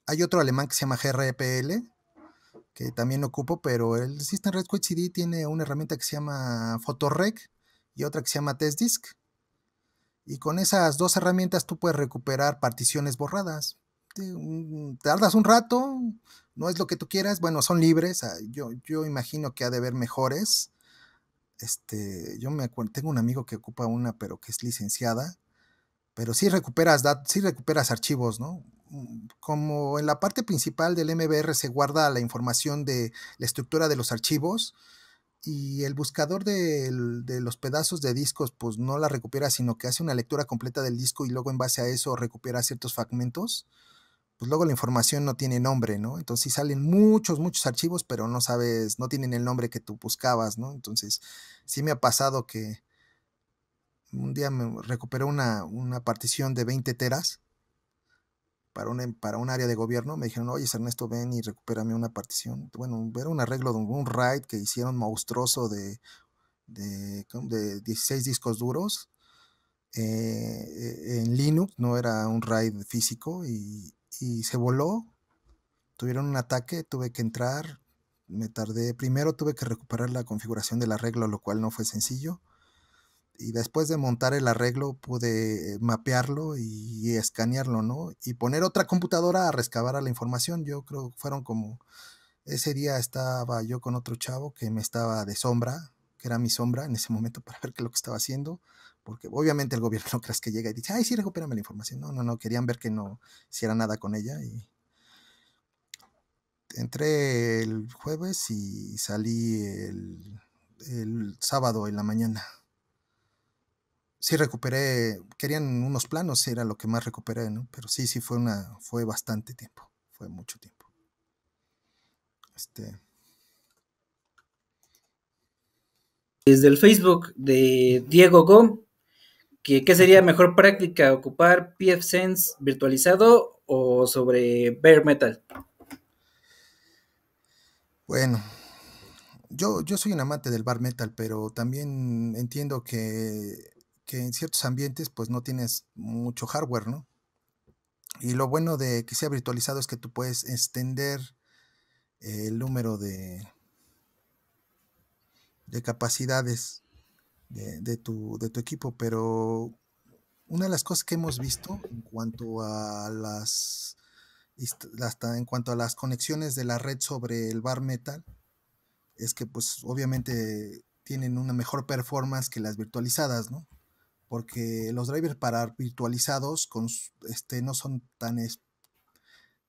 Hay otro alemán que se llama GRPL, que también ocupo, pero el System Red CD tiene una herramienta que se llama Photorec y otra que se llama Test Y con esas dos herramientas tú puedes recuperar particiones borradas. Te mm, Tardas un rato, no es lo que tú quieras, bueno, son libres, ah, yo, imagino que ha de haber mejores. Este, yo me tengo un amigo que ocupa una, pero que es licenciada, pero sí recuperas recuperas archivos, ¿no? Mm, como en la parte principal del MBR se guarda la información de la estructura de los archivos y el buscador de, de los pedazos de discos, pues no la recupera, sino que hace una lectura completa del disco y luego en base a eso recupera ciertos fragmentos pues luego la información no tiene nombre, ¿no? Entonces salen muchos, muchos archivos, pero no sabes, no tienen el nombre que tú buscabas, ¿no? Entonces sí me ha pasado que un día me recuperé una, partición de 20 teras para, para un área de gobierno. Me dijeron, oye, Ernesto, ven y recupérame una partición. Bueno, era un arreglo de un raid que hicieron monstruoso de, de, de 16 discos duros. Eh, eh, en Linux, no era un RAID físico y, y se voló. Tuvieron un ataque, tuve que entrar, me tardé. Primero tuve que recuperar la configuración del arreglo, lo cual no fue sencillo. Y después de montar el arreglo pude eh, mapearlo y escanearlo, ¿no? Y poner otra computadora a rescabar a la información. Yo creo que fueron como... Ese día estaba yo con otro chavo que me estaba de sombra, que era mi sombra en ese momento para <laughs> ver qué es lo que estaba haciendo porque obviamente el gobierno no <laughs> que llega y dice, ay, sí, recupérame la información. No, no, no, querían ver que no hiciera nada con ella y entré el jueves y salí el, sábado en la mañana. Sí recuperé, querían unos planos, era lo que más recuperé, ¿no? Pero sí, sí fue una, fue bastante tiempo, fue mucho tiempo. Este... Desde el Facebook de Diego Gómez, ¿Qué, sería mejor práctica? ¿Ocupar pfSense virtualizado o sobre bare metal? Bueno, yo, yo soy un amante del bare metal, pero también entiendo que, en ciertos ambientes pues no tienes mucho hardware, ¿no? Y lo bueno de que sea virtualizado es que tú puedes extender el número de, de capacidades de, tu, equipo, pero una de las cosas que hemos visto en cuanto a las en cuanto a las conexiones de la red sobre el bar metal es que pues obviamente tienen una mejor performance que las virtualizadas, Porque los drivers para virtualizados con, este, no son tan,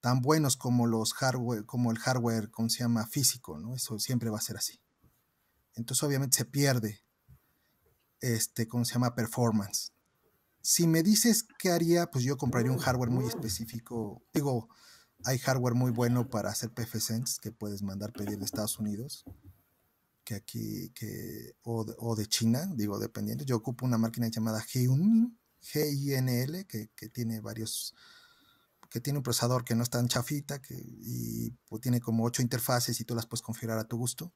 tan buenos como los hardware, como el hardware, como se llama, físico, ¿no? Eso siempre va a ser así. Entonces obviamente se pierde este, ¿cómo se llama? Performance. Si me dices qué haría, pues yo compraría un hardware muy específico. Digo, hay hardware muy bueno para hacer PFSense que puedes mandar pedir de Estados Unidos que aquí, que, o, de, China, digo, dependiendo. Yo ocupo una máquina llamada G-I-N-L, que, tiene varios, que tiene un procesador que no es tan chafita, que, y pues, tiene como ocho interfaces y tú las puedes configurar a tu gusto.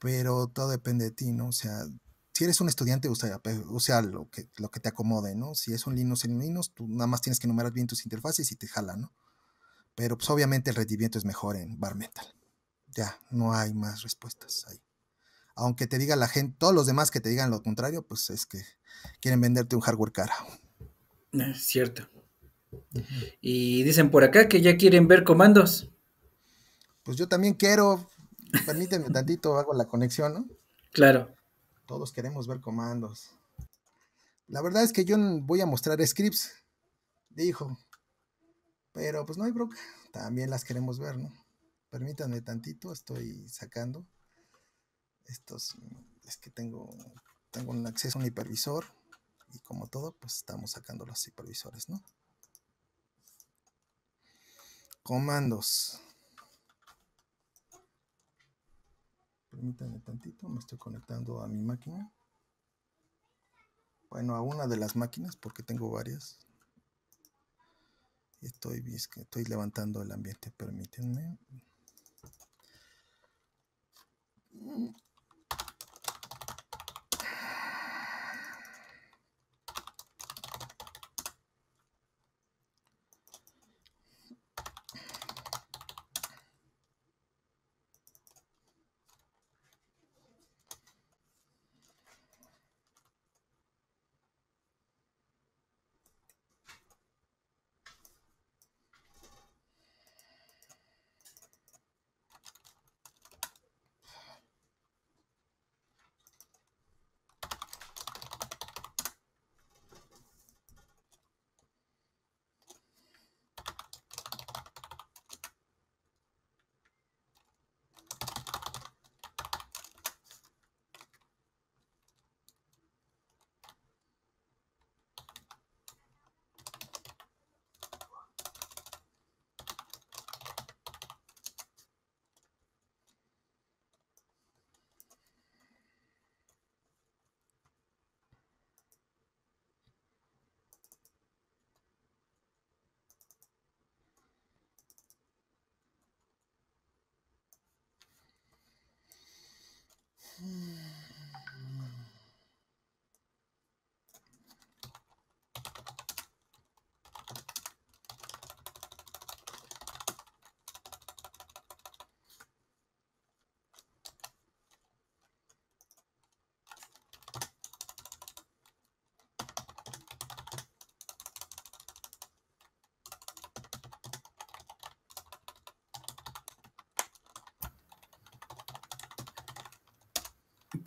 Pero todo depende de ti, ¿no? O sea, si eres un estudiante, usa, pues, sea lo, que, lo que te acomode, ¿no? Si es un Linux en Linux, tú nada más tienes que numerar bien tus interfaces y te jala, ¿no? Pero pues obviamente el rendimiento es mejor en Bar Metal. Ya, no hay más respuestas ahí. Aunque te diga la gente, todos los demás que te digan lo contrario, pues es que quieren venderte un hardware cara. Es eh, cierto. Y dicen por acá que ya quieren ver comandos. Pues yo también quiero. Permíteme tantito, hago la conexión, ¿no? Claro. Todos queremos ver comandos. La verdad es que yo voy a mostrar scripts, dijo. Pero pues no hay broca. También las queremos ver, ¿no? Permítanme tantito, estoy sacando estos. Es que tengo, tengo un acceso a un hipervisor. Y como todo, pues estamos sacando los hipervisores, ¿no? Comandos. Permítanme tantito, me estoy conectando a mi máquina. Bueno, a una de las máquinas porque tengo varias. Estoy, estoy levantando el ambiente, permítanme.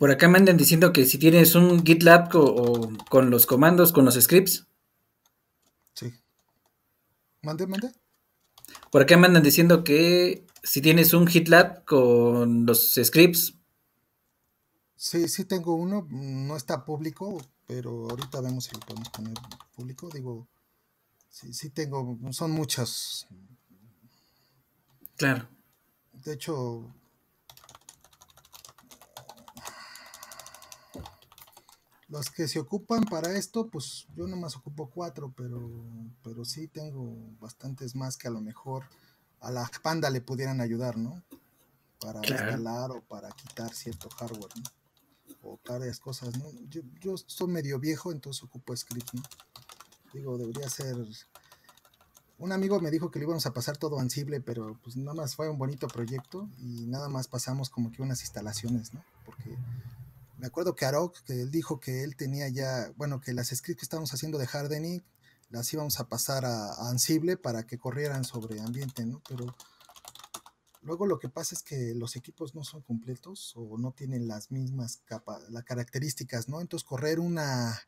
Por acá me andan diciendo que si tienes un GitLab con los comandos, con los scripts. Sí. Mande, mande. Por acá me andan diciendo que si tienes un GitLab con los scripts. Sí, sí tengo uno, no está público, pero ahorita vemos si lo podemos poner público. Digo, sí, sí tengo, son muchas. Claro. De hecho, los que se ocupan para esto, pues yo nomás ocupo cuatro, pero, pero sí tengo bastantes más que a lo mejor a la panda le pudieran ayudar, ¿no? Para instalar o para quitar cierto hardware, ¿no? O varias cosas, ¿no? Yo, yo soy medio viejo, entonces ocupo script, ¿no? Digo, debería ser un amigo me dijo que lo íbamos a pasar todo ansible, pero pues nada más fue un bonito proyecto y nada más pasamos como que unas instalaciones, ¿no? Porque me acuerdo que Arok, que él dijo que él tenía ya, bueno, que las scripts que estábamos haciendo de Hardening las íbamos a pasar a, Ansible para que corrieran sobre ambiente, ¿no? Pero luego lo que pasa es que los equipos no son completos o no tienen las mismas características, ¿no? Entonces correr una,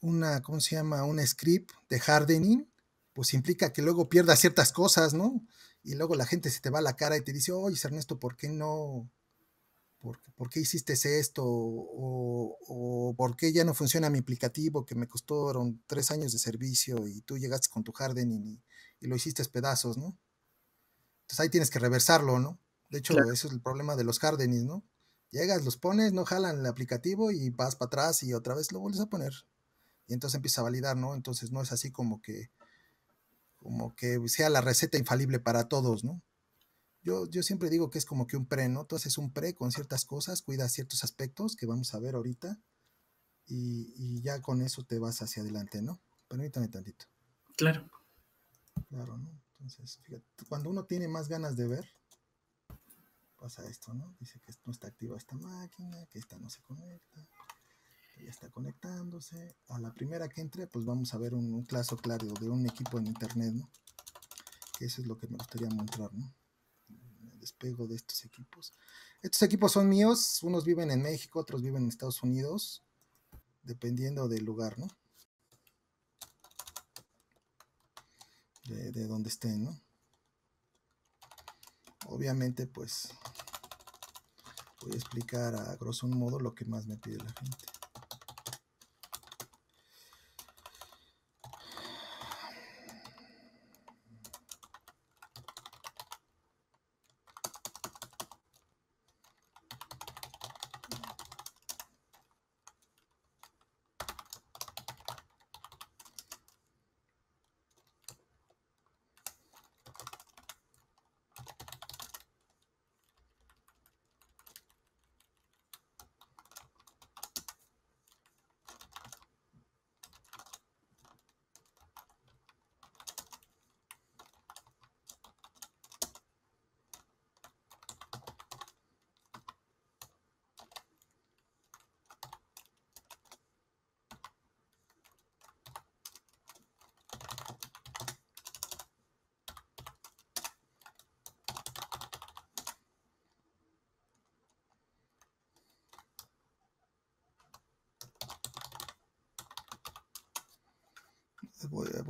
una, ¿cómo se llama? Un script de Hardening, pues implica que luego pierdas ciertas cosas, ¿no? Y luego la gente se te va a la cara y te dice, oye, Ernesto, ¿por qué no? por, qué hiciste esto? O, ¿por qué ya no funciona mi aplicativo que me costó tres años de servicio y tú llegaste con tu hardening y, lo hiciste pedazos, ¿no? Entonces ahí tienes que reversarlo, ¿no? De hecho, eso es el problema de los jardines, ¿no? Llegas, los pones, no jalan el aplicativo y vas para atrás y otra vez lo vuelves a poner. Y entonces empieza a validar, ¿no? Entonces no es así como que, como que sea la receta infalible para todos, ¿no? Yo, siempre digo que es como que un pre, ¿no? Tú haces un pre con ciertas cosas, cuidas ciertos aspectos que vamos a ver ahorita y, ya con eso te vas hacia adelante, ¿no? Permítame tantito. Claro. Claro, ¿no? Entonces, fíjate, cuando uno tiene más ganas de ver, pasa esto, ¿no? Dice que no está activa esta máquina, que esta no se conecta, que ya está conectándose. A la primera que entre, pues vamos a ver un, un claro de un equipo en internet, ¿no? Que eso es lo que me gustaría mostrar, ¿no? despego de estos equipos. Estos equipos son míos, unos viven en México, otros viven en Estados Unidos, dependiendo del lugar, ¿no? De, de donde estén, ¿no? Obviamente, pues voy a explicar a grosso modo lo que más me pide la gente.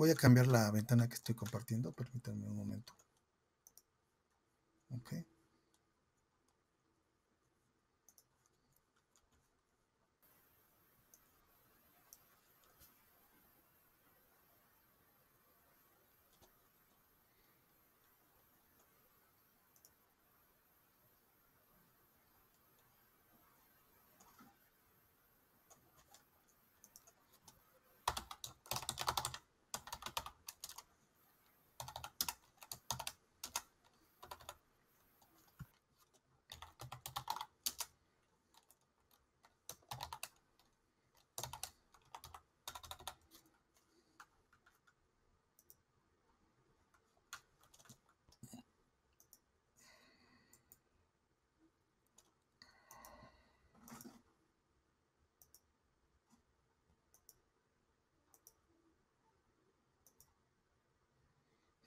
voy a cambiar la ventana que estoy compartiendo, permítanme un momento.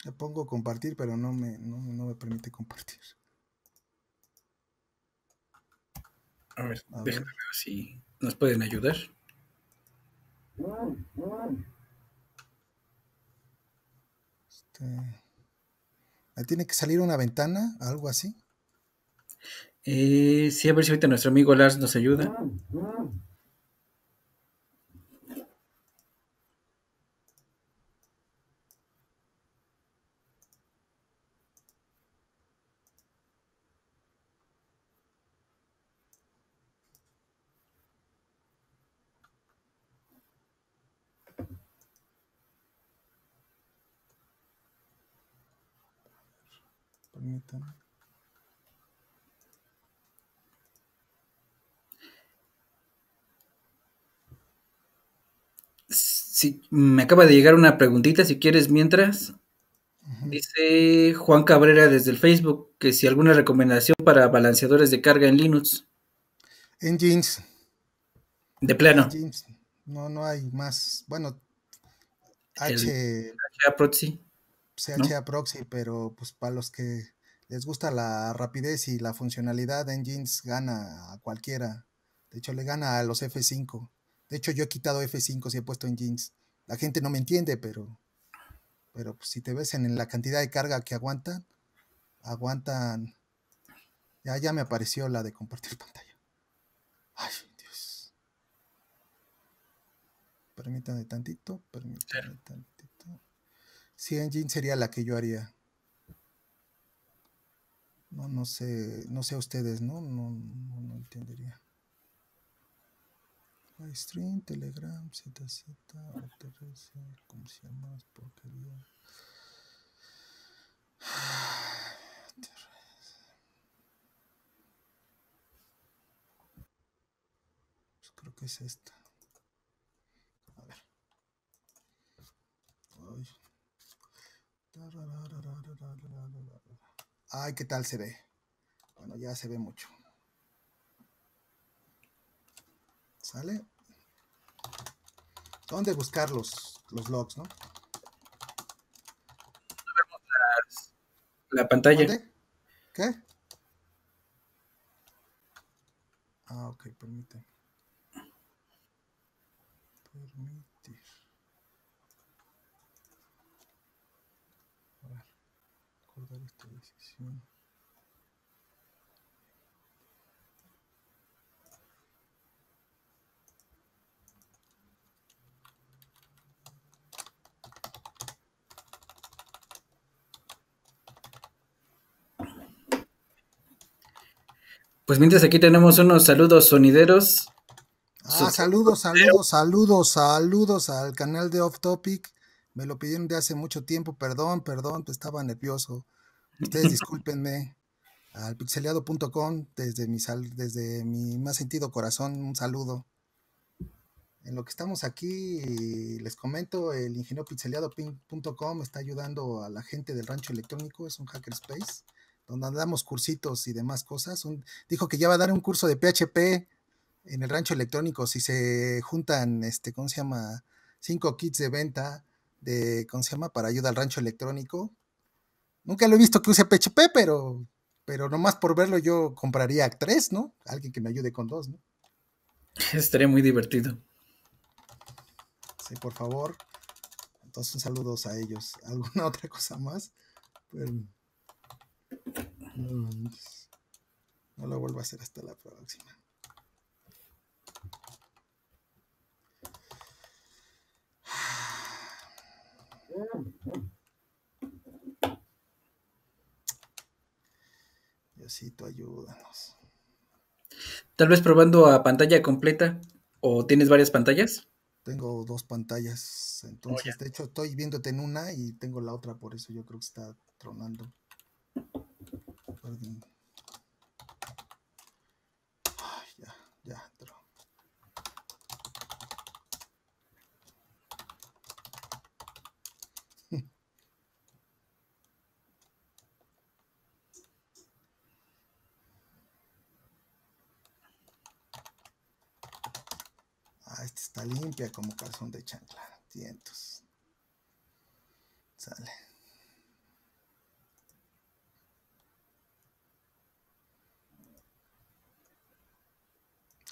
Le pongo compartir, pero no me, no, me permite compartir. A ver, ver. si nos pueden ayudar. Este... ¿Tiene que salir una ventana? ¿Algo así? Eh, sí, a ver si ahorita nuestro amigo Lars nos ayuda. Sí, me acaba de llegar una preguntita, si quieres, mientras. Dice Juan Cabrera desde el Facebook que si alguna recomendación para balanceadores de carga en Linux. En Jeans. De plano. No, no hay más. Bueno, H. HA Proxy. CHA pues, pero pues para los que les gusta la rapidez y la funcionalidad, en Jeans gana a cualquiera. De hecho, le gana a los F5. De hecho, yo he quitado F5 si he puesto en jeans. La gente no me entiende, pero, pero pues, si te ves en, la cantidad de carga que aguantan, aguantan. Ya, ya me apareció la de compartir <laughs> pantalla. Ay, Dios. Permítanme tantito, permítanme tantito. Sí, en jeans sería la que yo haría. No, no sé, no sé ustedes, No, no, no entendería stream, Telegram, ZZ, OTRC, como se llama, porquería. Pues creo que es esta. A ver. Ay. Ay, ¿qué tal se ve? Bueno, ya se ve mucho. ¿Sale? ¿Dónde buscar los, los logs, no? la pantalla. ¿Dónde? ¿Qué? Ah, ok, permíteme. Permitir. A ver, acordar esta decisión. Pues mientras aquí tenemos unos saludos sonideros. Ah, saludos, saludos, saludos, saludos al canal de Off Topic. Me lo pidieron de hace mucho tiempo, perdón, perdón, estaba nervioso. Ustedes <laughs> discúlpenme. Al pixeleado.com, desde mi, sal, desde mi más sentido corazón, un saludo. En lo que estamos aquí, les comento, el ingeniero pixeleado.com está ayudando a la gente del rancho electrónico, es un hackerspace donde damos cursitos y demás cosas. dijo que ya va a dar un curso de PHP en el rancho electrónico si se juntan, este, ¿cómo se llama? Cinco kits de venta de, ¿cómo se llama? Para ayuda al rancho electrónico. Nunca lo he visto que use PHP, pero, pero nomás por verlo yo compraría tres, ¿no? Alguien que me ayude con dos, ¿no? <laughs> Estaría muy divertido. Sí, por favor. Entonces, saludos a ellos. <laughs> ¿Alguna otra cosa más? No lo vuelvo a hacer hasta la próxima. tú ayúdanos. Tal vez probando a pantalla completa o tienes varias pantallas. Tengo dos pantallas, oh, entonces, de hecho, estoy viéndote en una y tengo la otra, por eso yo creo que está tronando ya, ya entró. <laughs> Ah, esta está limpia como calzón de chancla. tientos Sale.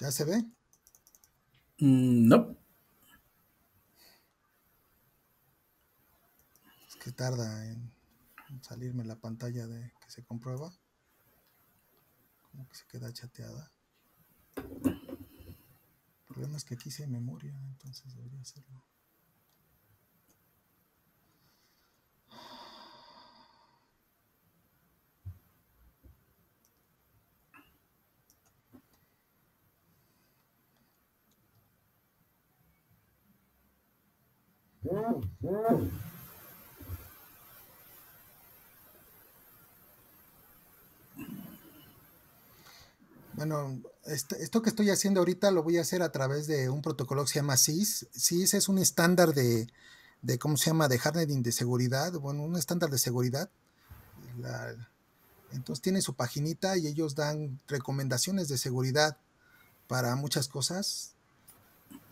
¿Ya se ve? Mm, no. Es que tarda en salirme la pantalla de que se comprueba. Como que se queda chateada. El problema es que aquí sí hay memoria, entonces debería hacerlo. Bueno, este, esto que estoy haciendo ahorita lo voy a hacer a través de un protocolo que se llama SIS. SIS es un estándar de, de ¿cómo se llama?, de hardening de seguridad, bueno, un estándar de seguridad. entonces tiene su paginita y ellos dan recomendaciones de seguridad para muchas cosas.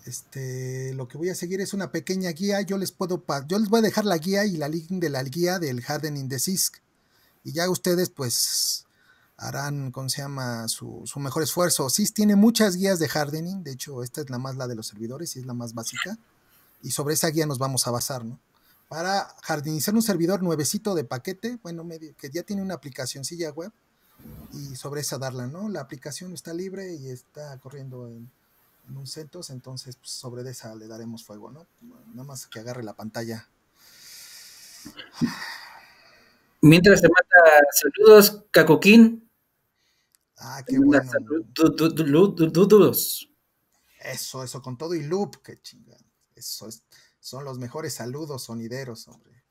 Este, lo que voy a seguir es una pequeña guía. Yo les puedo, yo les voy a dejar la guía y la link de la guía del Hardening de CISC. Y ya ustedes, pues, harán, ¿cómo se llama? Su, mejor esfuerzo. CISC tiene muchas guías de hardening. De hecho, esta es la más la de los servidores y es la más básica. Y sobre esa guía nos vamos a basar, ¿no? Para jardinizar un servidor nuevecito de paquete, bueno, medio, que ya tiene una aplicacioncilla web, y sobre esa darla, ¿no? La aplicación está libre y está corriendo en entonces pues, sobre esa le daremos fuego, ¿no? Nada más que agarre la pantalla. Mientras te mata, saludos, Cacoquín. Ah, qué bueno. Eso, eso, con todo y loop, qué chingada. Eso son los mejores saludos sonideros, hombre.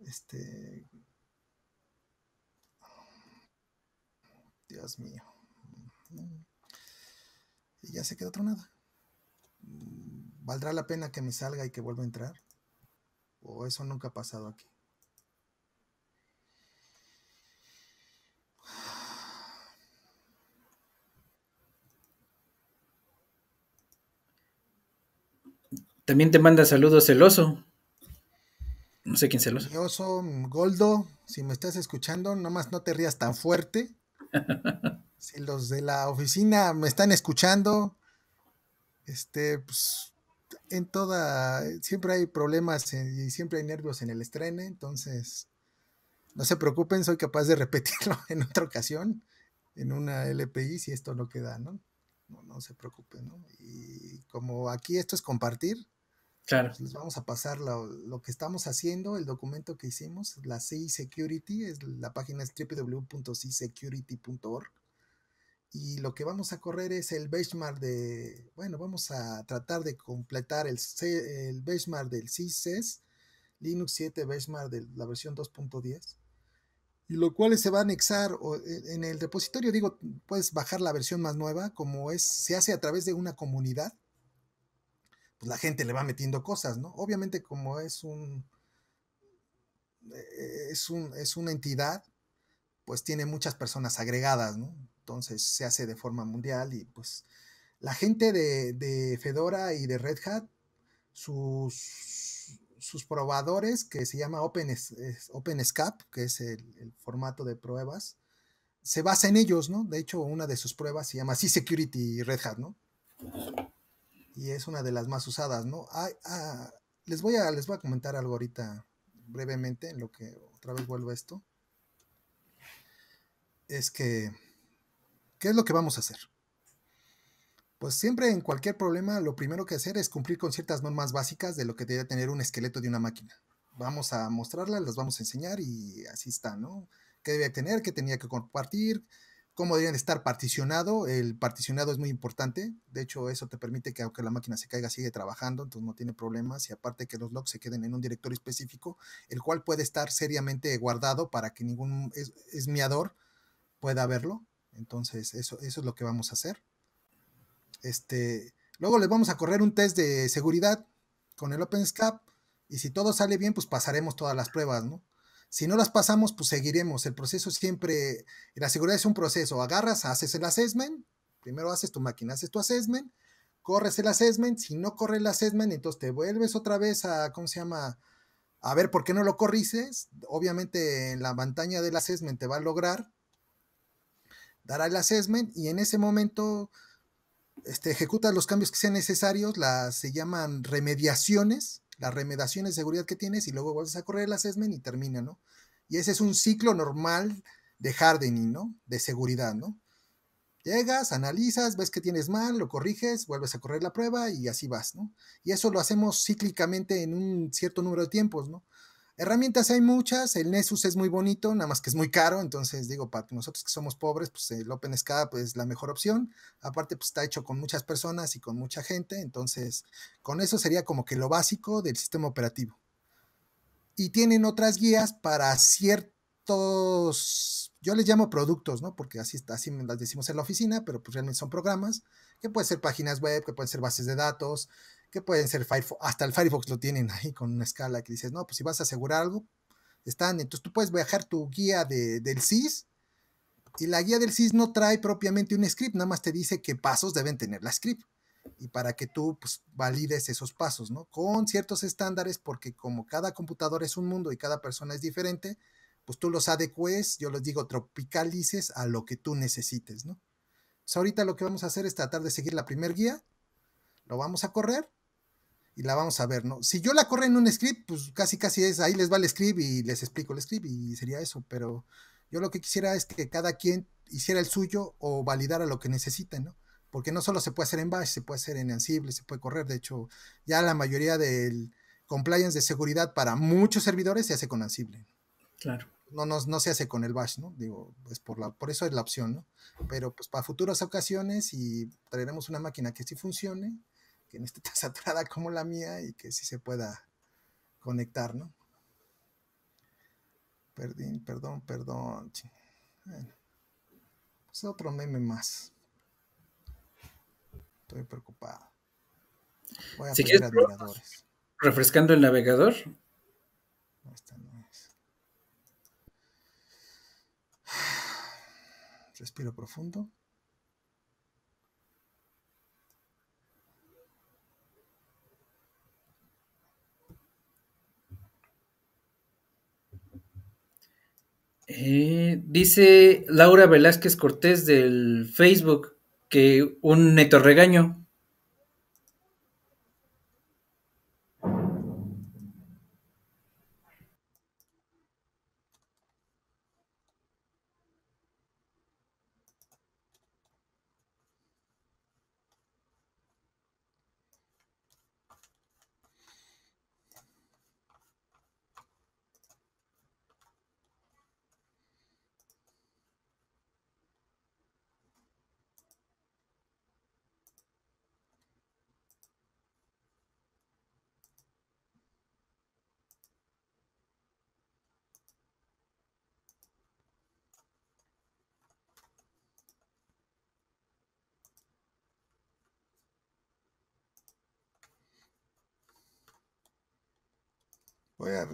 Este. Dios mío y ya se quedó nada ¿Valdrá la pena que me salga y que vuelva a entrar? ¿O eso nunca ha pasado aquí? También te manda saludos el oso. No sé quién es el oso. oso, Goldo, si me estás escuchando, nomás no te rías tan fuerte. <laughs> si los de la oficina me están escuchando, este, pues, en toda, siempre hay problemas y siempre hay nervios en el estreno, entonces, no se preocupen, soy capaz de <laughs> repetirlo en otra ocasión, en una LPI, si esto no queda, ¿no? No, se preocupen, ¿no? Y como aquí esto es compartir, claro. Pues, les vamos a pasar lo, que estamos haciendo, el documento que hicimos, la c Security, es, la página es www.csecurity.org y lo que vamos a correr es el benchmark de, bueno, vamos a tratar de completar el, benchmark del CISES, Linux 7 benchmark de la versión 2.10, y lo cual se va a anexar eh, en el repositorio, digo, puedes bajar la versión más nueva, como es, se hace a través de una comunidad, pues la gente le va metiendo cosas, ¿no? Obviamente como es un, eh, es, un, es una entidad, pues tiene muchas personas agregadas, ¿no? Entonces se hace de forma mundial y pues la gente de, Fedora y de Red Hat, sus, sus probadores que se llama OpenSCAP, que es el, formato de pruebas, se basa en ellos, ¿no? De hecho, una de sus pruebas se llama C-Security Red Hat, ¿no? Y es una de las más usadas, ¿no? Ah, les, voy a, les voy a comentar algo ahorita brevemente, en lo que otra vez vuelvo a esto. Es que ¿Qué es lo que vamos a hacer? Pues siempre en cualquier problema lo primero que hacer es cumplir con ciertas normas básicas de lo que debe tener un esqueleto de una máquina. Vamos a mostrarla, las vamos a enseñar y así está, ¿no? ¿Qué debía tener? ¿Qué tenía que compartir? ¿Cómo debían estar particionado? El particionado es muy importante. De hecho, eso te permite que aunque la máquina se caiga, sigue trabajando, entonces no tiene problemas. Y aparte que los logs se queden en un directorio específico, el cual puede estar seriamente guardado para que ningún esmiador pueda verlo entonces, eso, es lo que vamos a hacer. Este, luego les vamos a correr un test de seguridad con el OpenSCAP y si todo sale bien, pues pasaremos todas las pruebas, ¿no? Si no las pasamos, pues seguiremos. El proceso siempre, la seguridad es un proceso. Agarras, haces el assessment, primero haces tu máquina, haces tu assessment, corres el assessment, si no corre el assessment, entonces te vuelves otra vez a, ¿cómo se llama? A ver por qué no lo corrices. Obviamente en la pantalla del assessment te va a lograr dará el assessment y en ese momento este, ejecuta los cambios que sean necesarios, las se llaman remediaciones, las remediaciones de seguridad que tienes y luego vuelves a correr el assessment y termina, ¿no? Y ese es un ciclo normal de hardening, ¿no? De seguridad, ¿no? Llegas, analizas, ves que tienes mal, lo corriges, vuelves a correr la prueba y así vas, ¿no? Y eso lo hacemos cíclicamente en un cierto número de tiempos, ¿no? Herramientas hay muchas, el Nessus es muy bonito, nada más que es muy caro, entonces digo, para nosotros que somos pobres, pues el OpenSCAD pues, es la mejor opción. Aparte, pues está hecho con muchas personas y con mucha gente, entonces con eso sería como que lo básico del sistema operativo. Y tienen otras guías para ciertas estos, yo les llamo productos, ¿no? Porque así, así las decimos en la oficina, pero pues realmente son programas, que pueden ser páginas web, que pueden ser bases de datos, que pueden ser Firefox, hasta el Firefox lo tienen ahí con una escala que dices, no, pues si vas a asegurar algo, están, entonces tú puedes viajar tu guía del SIS y la guía del SIS no trae propiamente un script, nada más te dice qué pasos deben tener la script y para que tú pues, valides esos pasos, ¿no? Con ciertos estándares porque como cada computador es un mundo y cada persona es diferente, pues tú los adecues, yo les digo tropicalices a lo que tú necesites, ¿no? Entonces pues, ahorita lo que vamos a hacer es tratar de seguir la primer guía, lo vamos a correr y la vamos a ver, ¿no? Si yo la corro en un script, pues casi casi es, ahí les va el script y les explico el script y sería eso, pero yo lo que quisiera es que cada quien hiciera el suyo o validara lo que necesiten, ¿no? Porque no solo se puede hacer en Bash, se puede hacer en Ansible, se puede correr, de hecho, ya la mayoría del compliance de seguridad para muchos servidores se hace con Ansible. Claro no, no, se hace con el bash, ¿no? Digo, pues por, la, por eso es la opción, ¿no? Pero pues para futuras ocasiones y traeremos una máquina que sí funcione, que no esté <laughs> tan saturada como la mía y que sí se pueda conectar, ¿no? Perdín, perdón, perdón. es pues, otro meme más. Estoy preocupado. Voy a si Refrescando el navegador. no está, ¿no? Respiro profundo. Eh, dice Laura Velázquez Cortés del Facebook que un neto regaño.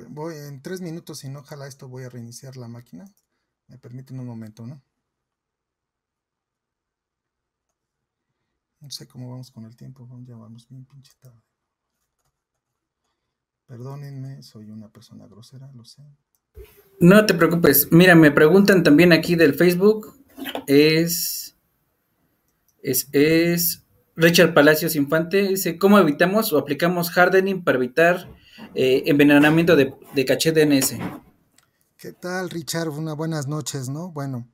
Voy en tres minutos, y no jala esto, voy a reiniciar la máquina. Me permiten un momento, ¿no? No sé cómo vamos con el tiempo, ya vamos bien pinche tarde. Perdónenme, soy una persona grosera, lo sé. No te preocupes. Mira, me preguntan también aquí del Facebook. Es. Es. es Richard Palacios Infante dice: ¿Cómo evitamos o aplicamos hardening para evitar eh, envenenamiento de, caché DNS. ¿Qué tal, Richard? Una buenas noches, ¿no? Bueno,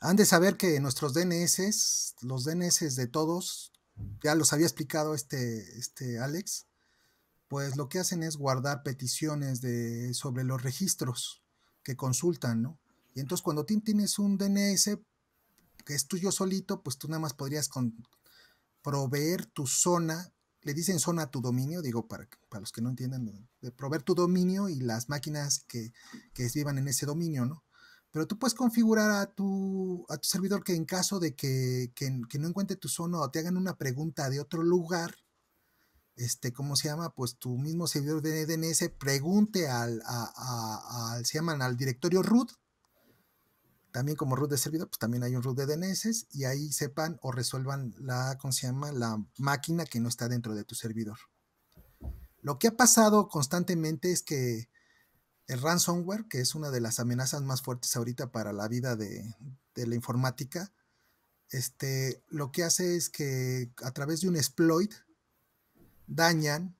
han de saber que nuestros DNS, los DNS de todos, ya los había explicado este, este Alex, pues lo que hacen es guardar peticiones de, sobre los registros que consultan, ¿no? Y entonces cuando tienes un DNS que es tuyo solito, pues tú nada más podrías con, proveer tu zona le dicen zona tu dominio, digo, para, para los que no entiendan, de proveer tu dominio y las máquinas que, que vivan en ese dominio, ¿no? Pero tú puedes configurar a tu, a tu servidor que en caso de que, que, no encuentre tu zona o te hagan una pregunta de otro lugar, este, ¿cómo se llama? Pues tu mismo servidor de DNS pregunte al, se llaman, al directorio root también como root de servidor, pues también hay un root de DNS y ahí sepan o resuelvan la, La máquina que no está dentro de tu servidor. Lo que ha pasado constantemente es que el ransomware, que es una de las amenazas más fuertes ahorita para la vida de, la informática, este, lo que hace es que a través de un exploit dañan,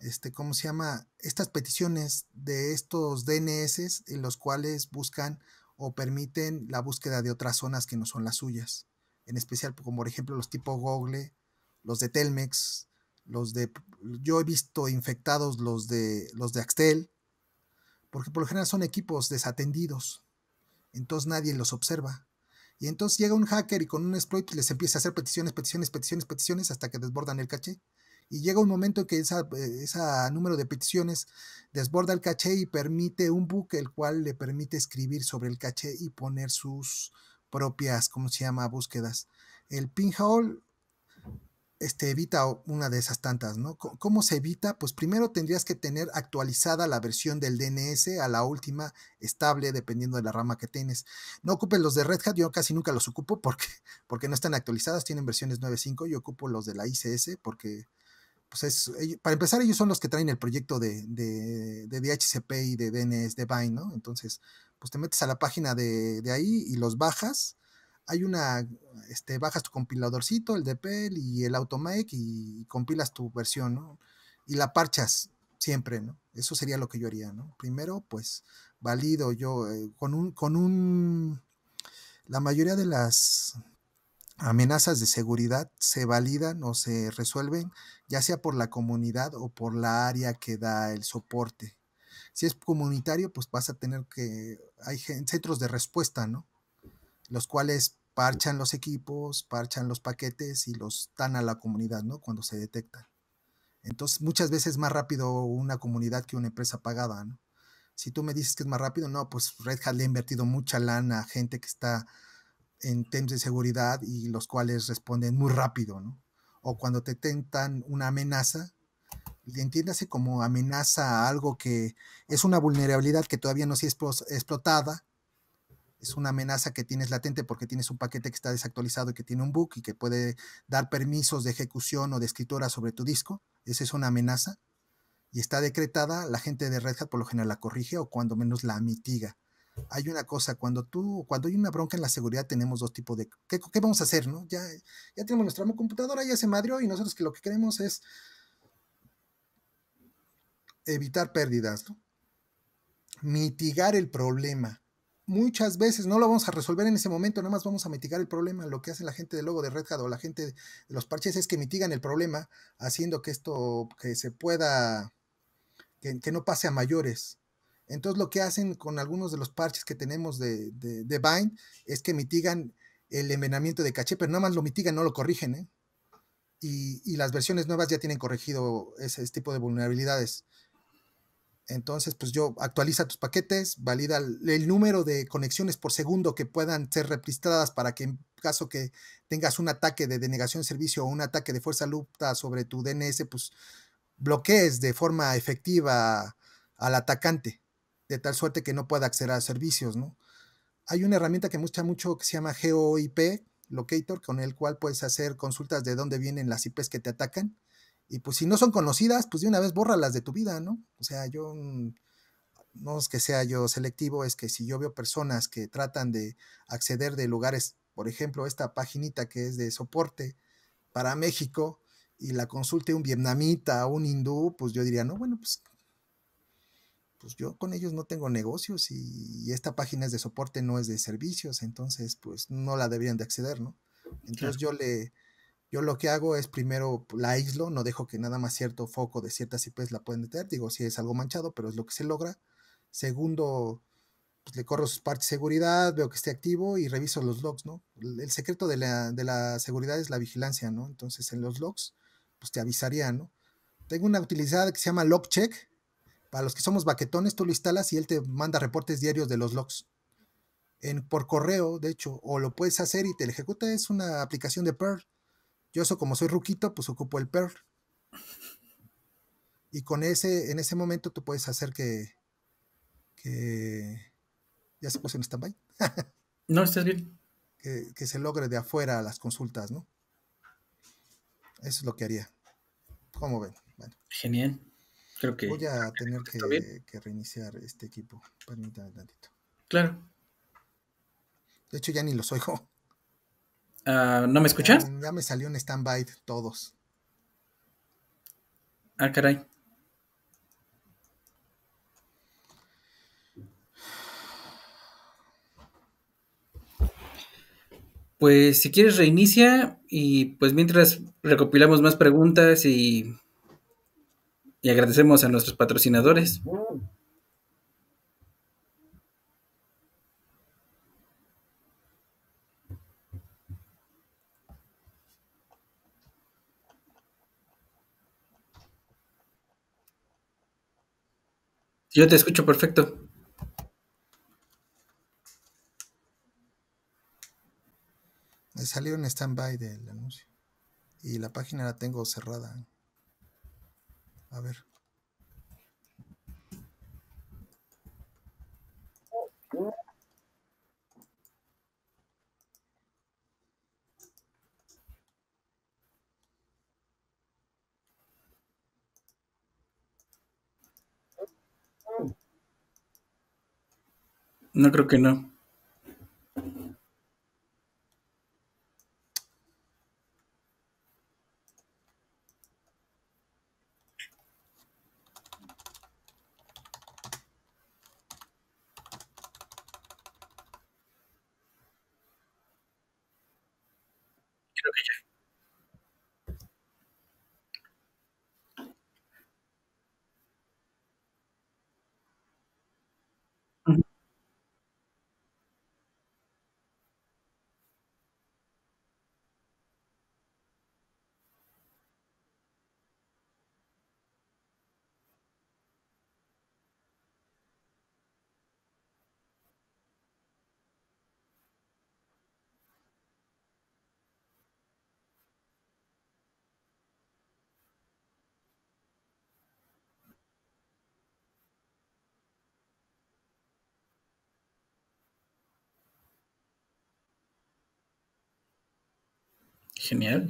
este, ¿cómo se llama? Estas peticiones de estos DNS en los cuales buscan o permiten la búsqueda de otras zonas que no son las suyas, en especial como por ejemplo los tipo Google, los de Telmex, los de yo he visto infectados los de los de Axtel, porque por lo general son equipos desatendidos. Entonces nadie los observa. Y entonces llega un hacker y con un exploit les empieza a hacer peticiones, peticiones, peticiones, peticiones hasta que desbordan el caché y llega un momento en que ese eh, esa número de peticiones desborda el caché y permite un book el cual le permite escribir sobre el caché y poner sus propias, ¿cómo se llama?, búsquedas. El pinhole este, evita una de esas tantas, ¿no? ¿Cómo se evita? Pues primero tendrías que tener actualizada la versión del DNS a la última estable, dependiendo de la rama que tienes. No ocupes los de Red Hat, yo casi nunca los ocupo porque, porque no están actualizadas, tienen versiones 9.5, yo ocupo los de la ICS porque pues es, para empezar, ellos son los que traen el proyecto de, DHCP y de DNS de Bind, ¿no? Entonces, pues te metes a la página de, ahí y los bajas. Hay una, este, bajas tu compiladorcito, el DPL y el Automake y, compilas tu versión, ¿no? Y la parchas siempre, ¿no? Eso sería lo que yo haría, ¿no? Primero, pues, valido yo eh, con un, con un, la mayoría de las amenazas de seguridad se validan o se resuelven ya sea por la comunidad o por la área que da el soporte. Si es comunitario, pues vas a tener que, hay centros de respuesta, ¿no? Los cuales parchan los equipos, parchan los paquetes y los dan a la comunidad, ¿no? Cuando se detectan. Entonces, muchas veces es más rápido una comunidad que una empresa pagada, ¿no? Si tú me dices que es más rápido, no, pues Red Hat le ha invertido mucha lana a gente que está en temas de seguridad y los cuales responden muy rápido, ¿no? O cuando te tentan una amenaza, entiéndase como amenaza a algo que es una vulnerabilidad que todavía no se ha explotada, es una amenaza que tienes latente porque tienes un paquete que está desactualizado y que tiene un bug y que puede dar permisos de ejecución o de escritura sobre tu disco, esa es una amenaza y está decretada, la gente de Red Hat por lo general la corrige o cuando menos la mitiga hay una cosa, cuando tú, cuando hay una bronca en la seguridad tenemos dos tipos de, ¿qué, vamos a hacer? Ya, ya tenemos nuestra computadora, ya se madrió y nosotros lo que queremos es evitar pérdidas, mitigar el problema. Muchas veces no lo vamos a resolver en ese momento, nada más vamos a mitigar el problema. Lo que hace la gente de logo de Red Hat o la gente de los parches es que mitigan el problema, haciendo que esto, que se pueda, que, que no pase a mayores. Entonces lo que hacen con algunos de los parches que tenemos de, de, Vine es que mitigan el envenenamiento de caché, pero nada más lo mitigan, no lo corrigen. ¿eh? Y, las versiones nuevas ya tienen corregido ese, tipo de vulnerabilidades. Entonces, pues yo actualiza tus paquetes, valida el, número de conexiones por segundo que puedan ser registradas para que en caso que tengas un ataque de denegación de servicio o un ataque de fuerza lupta sobre tu DNS, pues bloquees de forma efectiva al atacante de tal suerte que no pueda acceder a servicios, ¿no? Hay una herramienta que me gusta mucho que se llama GeoIP Locator, con el cual puedes hacer consultas de dónde vienen las IPs que te atacan. Y pues si no son conocidas, pues de una vez bórralas de tu vida, ¿no? O sea, yo mm, no es que sea yo selectivo, es que si yo veo personas que tratan de acceder de lugares, por ejemplo, esta paginita que es de soporte para México y la consulte un vietnamita, o un hindú, pues yo diría, no, bueno, pues pues yo con ellos no tengo negocios y, esta página es de soporte, no es de servicios, entonces pues no la deberían de acceder, ¿no? Entonces yo le, yo lo que hago es primero la aíslo, no dejo que nada más cierto foco de ciertas IPs la pueden detener. digo si es algo manchado, pero es lo que se logra. Segundo, pues le corro sus partes de seguridad, veo que esté activo y reviso los logs, ¿no? El, secreto de la, de la, seguridad es la vigilancia, ¿no? Entonces en los logs, pues te avisaría, ¿no? Tengo una utilidad que se llama LogCheck, para los que somos baquetones, tú lo instalas y él te manda reportes diarios de los logs. En, por correo, de hecho, o lo puedes hacer y te lo ejecuta. Es una aplicación de Perl. Yo eso, como soy ruquito, pues ocupo el Perl. Y con ese, en ese momento tú puedes hacer que. que ya se puso en stand <laughs> no, estás bien. Que, se logre de afuera las consultas, ¿no? Eso es lo que haría. ¿Cómo ven? Genial. Voy a tener que, reiniciar este equipo. Permítame tantito. Claro. De hecho, ya ni los oigo. Ah, ¿No me escuchas? Ya, me salió un stand-by todos. Ah, caray. Pues si quieres reinicia y pues mientras recopilamos más preguntas y y agradecemos a nuestros patrocinadores. Yo te escucho perfecto. Me salió en stand-by del anuncio. Y la página la tengo cerrada. A ver. No creo que no. Genial.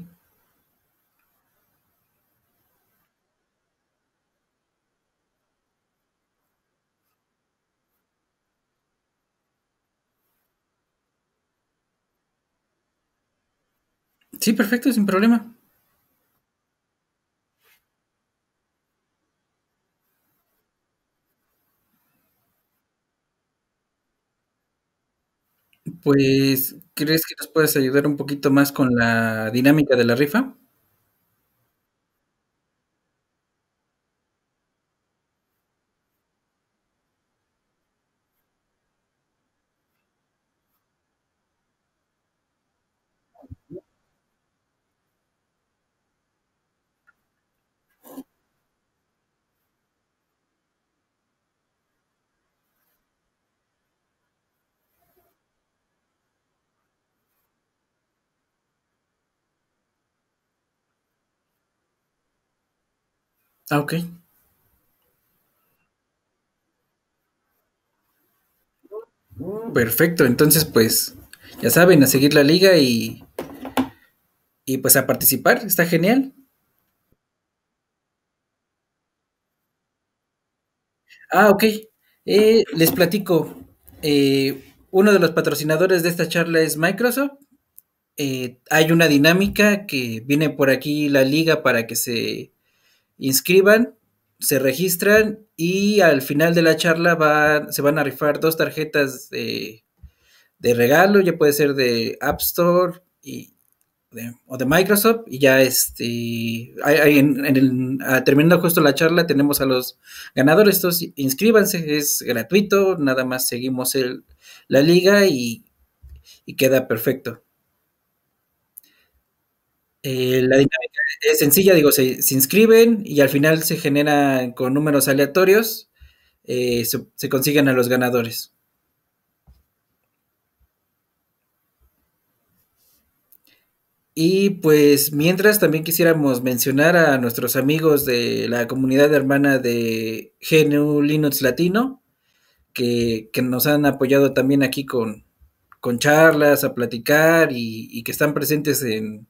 Sí, perfecto, sin problema. Pues, ¿crees que nos puedes ayudar un poquito más con la dinámica de la rifa? Ah, ok. Perfecto, entonces pues ya saben, a seguir la liga y, y pues a participar, está genial. Ah, ok. Eh, les platico, eh, uno de los patrocinadores de esta charla es Microsoft. Eh, hay una dinámica que viene por aquí la liga para que se inscriban, se registran y al final de la charla se van a rifar dos tarjetas de, de regalo, ya puede ser de App Store y, o de Microsoft y ya este en, el, ah, terminando justo la charla tenemos a los ganadores estos inscríbanse es gratuito nada más seguimos la liga y, queda perfecto eh, la es sencilla, digo, se, se, inscriben y al final se generan con números aleatorios, eh, se, consiguen a los ganadores. Y pues mientras también quisiéramos mencionar a nuestros amigos de la comunidad hermana de GNU Linux Latino, que, nos han apoyado también aquí con, charlas, a platicar y que están presentes en,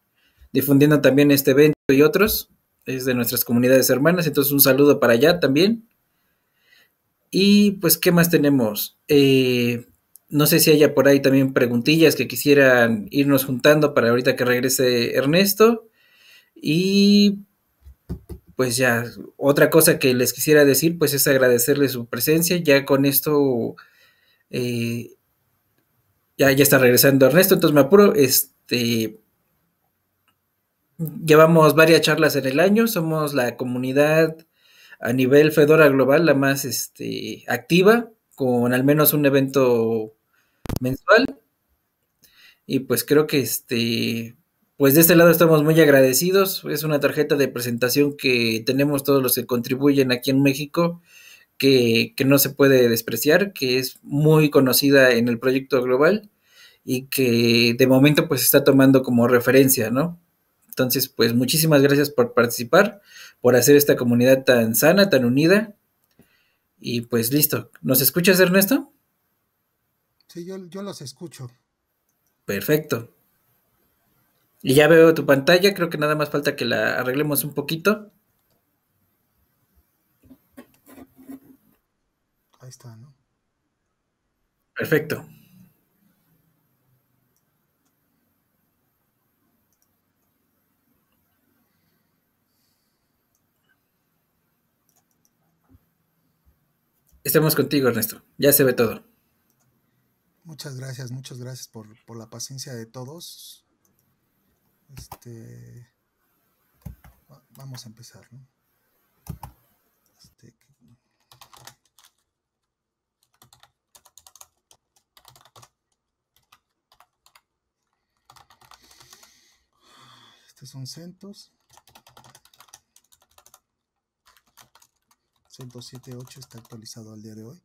difundiendo también este evento y otros. Es de nuestras comunidades hermanas, entonces un saludo para allá también. Y pues, ¿qué más tenemos? Eh, no sé si haya por ahí también preguntillas que quisieran irnos juntando para ahorita que regrese Ernesto. Y pues ya, otra cosa que les quisiera decir, pues es agradecerle su presencia. Ya con esto, eh, ya, ya está regresando Ernesto, entonces me apuro. Este, Llevamos varias charlas en el año, somos la comunidad a nivel Fedora Global la más este, activa, con al menos un evento mensual. Y pues creo que este, pues de este lado estamos muy agradecidos. Es una tarjeta de presentación que tenemos todos los que contribuyen aquí en México, que, que no se puede despreciar, que es muy conocida en el proyecto global y que de momento pues está tomando como referencia, ¿no? Entonces, pues muchísimas gracias por participar, por hacer esta comunidad tan sana, tan unida. Y pues listo. ¿Nos escuchas, Ernesto? Sí, yo, los escucho. Perfecto. Y ya veo tu pantalla, creo que nada más falta que la arreglemos un poquito. Ahí está, ¿no? Perfecto. Estamos contigo, Ernesto. Ya se ve todo. Muchas gracias, muchas gracias por, la paciencia de todos. Este, vamos a empezar, ¿no? Este, estos son centos. 107.8 está actualizado al día de hoy.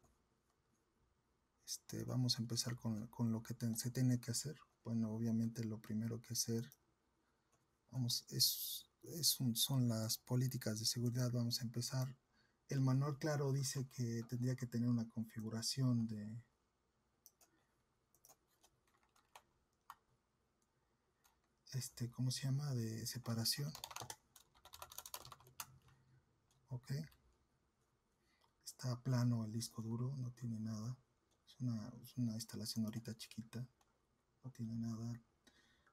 Este, vamos a empezar con, lo que se tiene que hacer. Bueno, obviamente lo primero que hacer vamos, es, son las políticas de seguridad. Vamos a empezar. El manual claro dice que tendría que tener una configuración de, este, ¿cómo se llama? De separación. Ok plano el disco duro, no tiene nada. Es una, instalación ahorita chiquita, no tiene nada.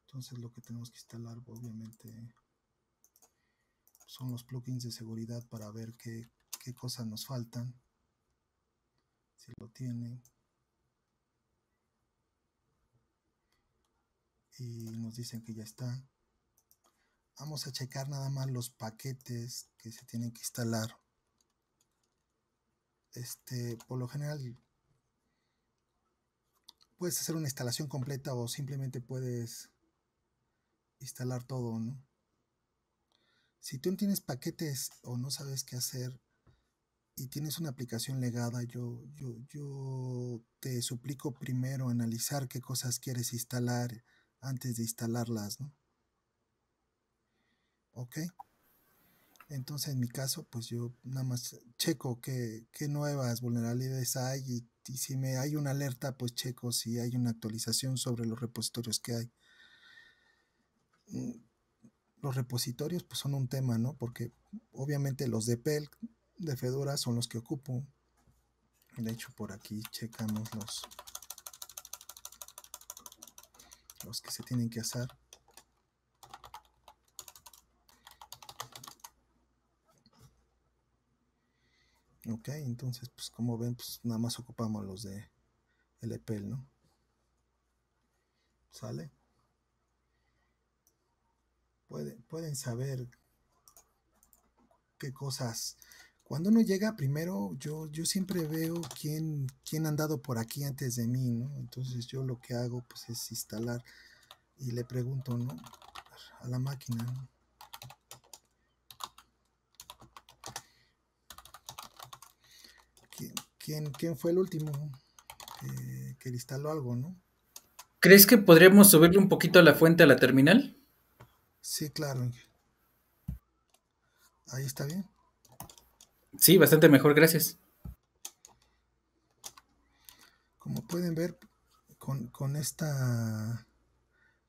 Entonces lo que tenemos que instalar obviamente son los plugins de seguridad para ver qué, qué cosas nos faltan. Si lo tienen Y nos dicen que ya está. Vamos a checar nada más los paquetes que se tienen que instalar este, por lo general puedes hacer una instalación completa o simplemente puedes instalar todo, ¿no? Si tú tienes paquetes o no sabes qué hacer y tienes una aplicación legada, yo, yo, te suplico primero analizar qué cosas quieres instalar antes de instalarlas, ¿no? ¿Ok? Entonces, en mi caso, pues yo nada más checo qué, nuevas vulnerabilidades hay y, si me hay una alerta, pues checo si hay una actualización sobre los repositorios que hay. Mm, los repositorios pues son un tema, ¿no? Porque obviamente los de PEL, de Fedora, son los que ocupo. De hecho, por aquí checamos los, los que se tienen que hacer. Ok, entonces, pues como ven, pues nada más ocupamos los de el EPEL, ¿no? ¿Sale? Pueden, saber qué cosas. Cuando uno llega primero, yo, yo siempre veo quién, quién ha andado por aquí antes de mí, ¿no? Entonces yo lo que hago pues es instalar y le pregunto, ¿no? A la máquina, ¿Quién, fue el último eh, que, instaló algo, no? ¿Crees que podríamos subirle un poquito la fuente a la terminal? Sí, claro. Ahí está bien. Sí, bastante mejor, gracias. Como pueden ver, con, esta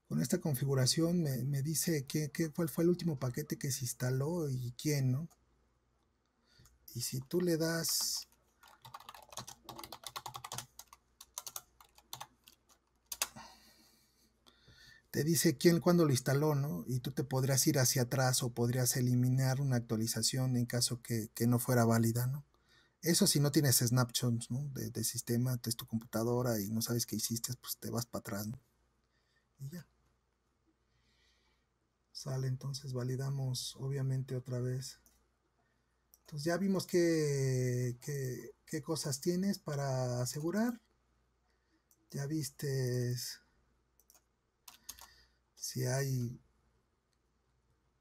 con esta configuración me, dice qué, cuál fue el último paquete que se instaló y quién, ¿no? Y si tú le das te dice quién cuándo lo instaló, ¿no? Y tú te podrías ir hacia atrás o podrías eliminar una actualización en caso que, no fuera válida, ¿no? Eso si no tienes snapshots, ¿no? De, sistema, es tu computadora y no sabes qué hiciste, pues te vas para atrás, ¿no? Y ya. Sale, entonces validamos, obviamente, otra vez. Entonces ya vimos qué, qué, qué cosas tienes para asegurar. Ya vistes si hay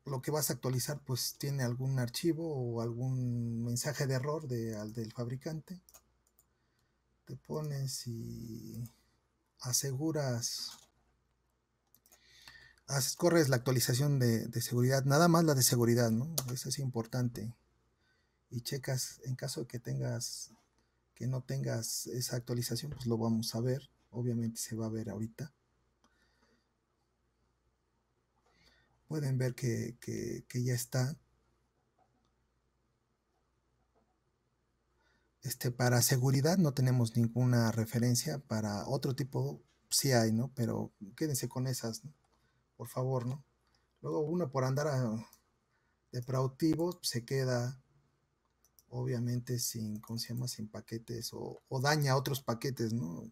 lo que vas a actualizar pues tiene algún archivo o algún mensaje de error del fabricante te pones y aseguras haces, corres la actualización de, seguridad nada más la de seguridad no eso es importante y checas en caso de que tengas que no tengas esa actualización pues lo vamos a ver obviamente se va a ver ahorita Pueden ver que, ya está. Este, para seguridad no tenemos ninguna referencia, para otro tipo sí hay, ¿no? Pero quédense con esas, Por favor, ¿no? Luego uno por andar ah, de productivo se queda obviamente sin, ¿cómo Sin paquetes o, o, daña otros paquetes, ¿no?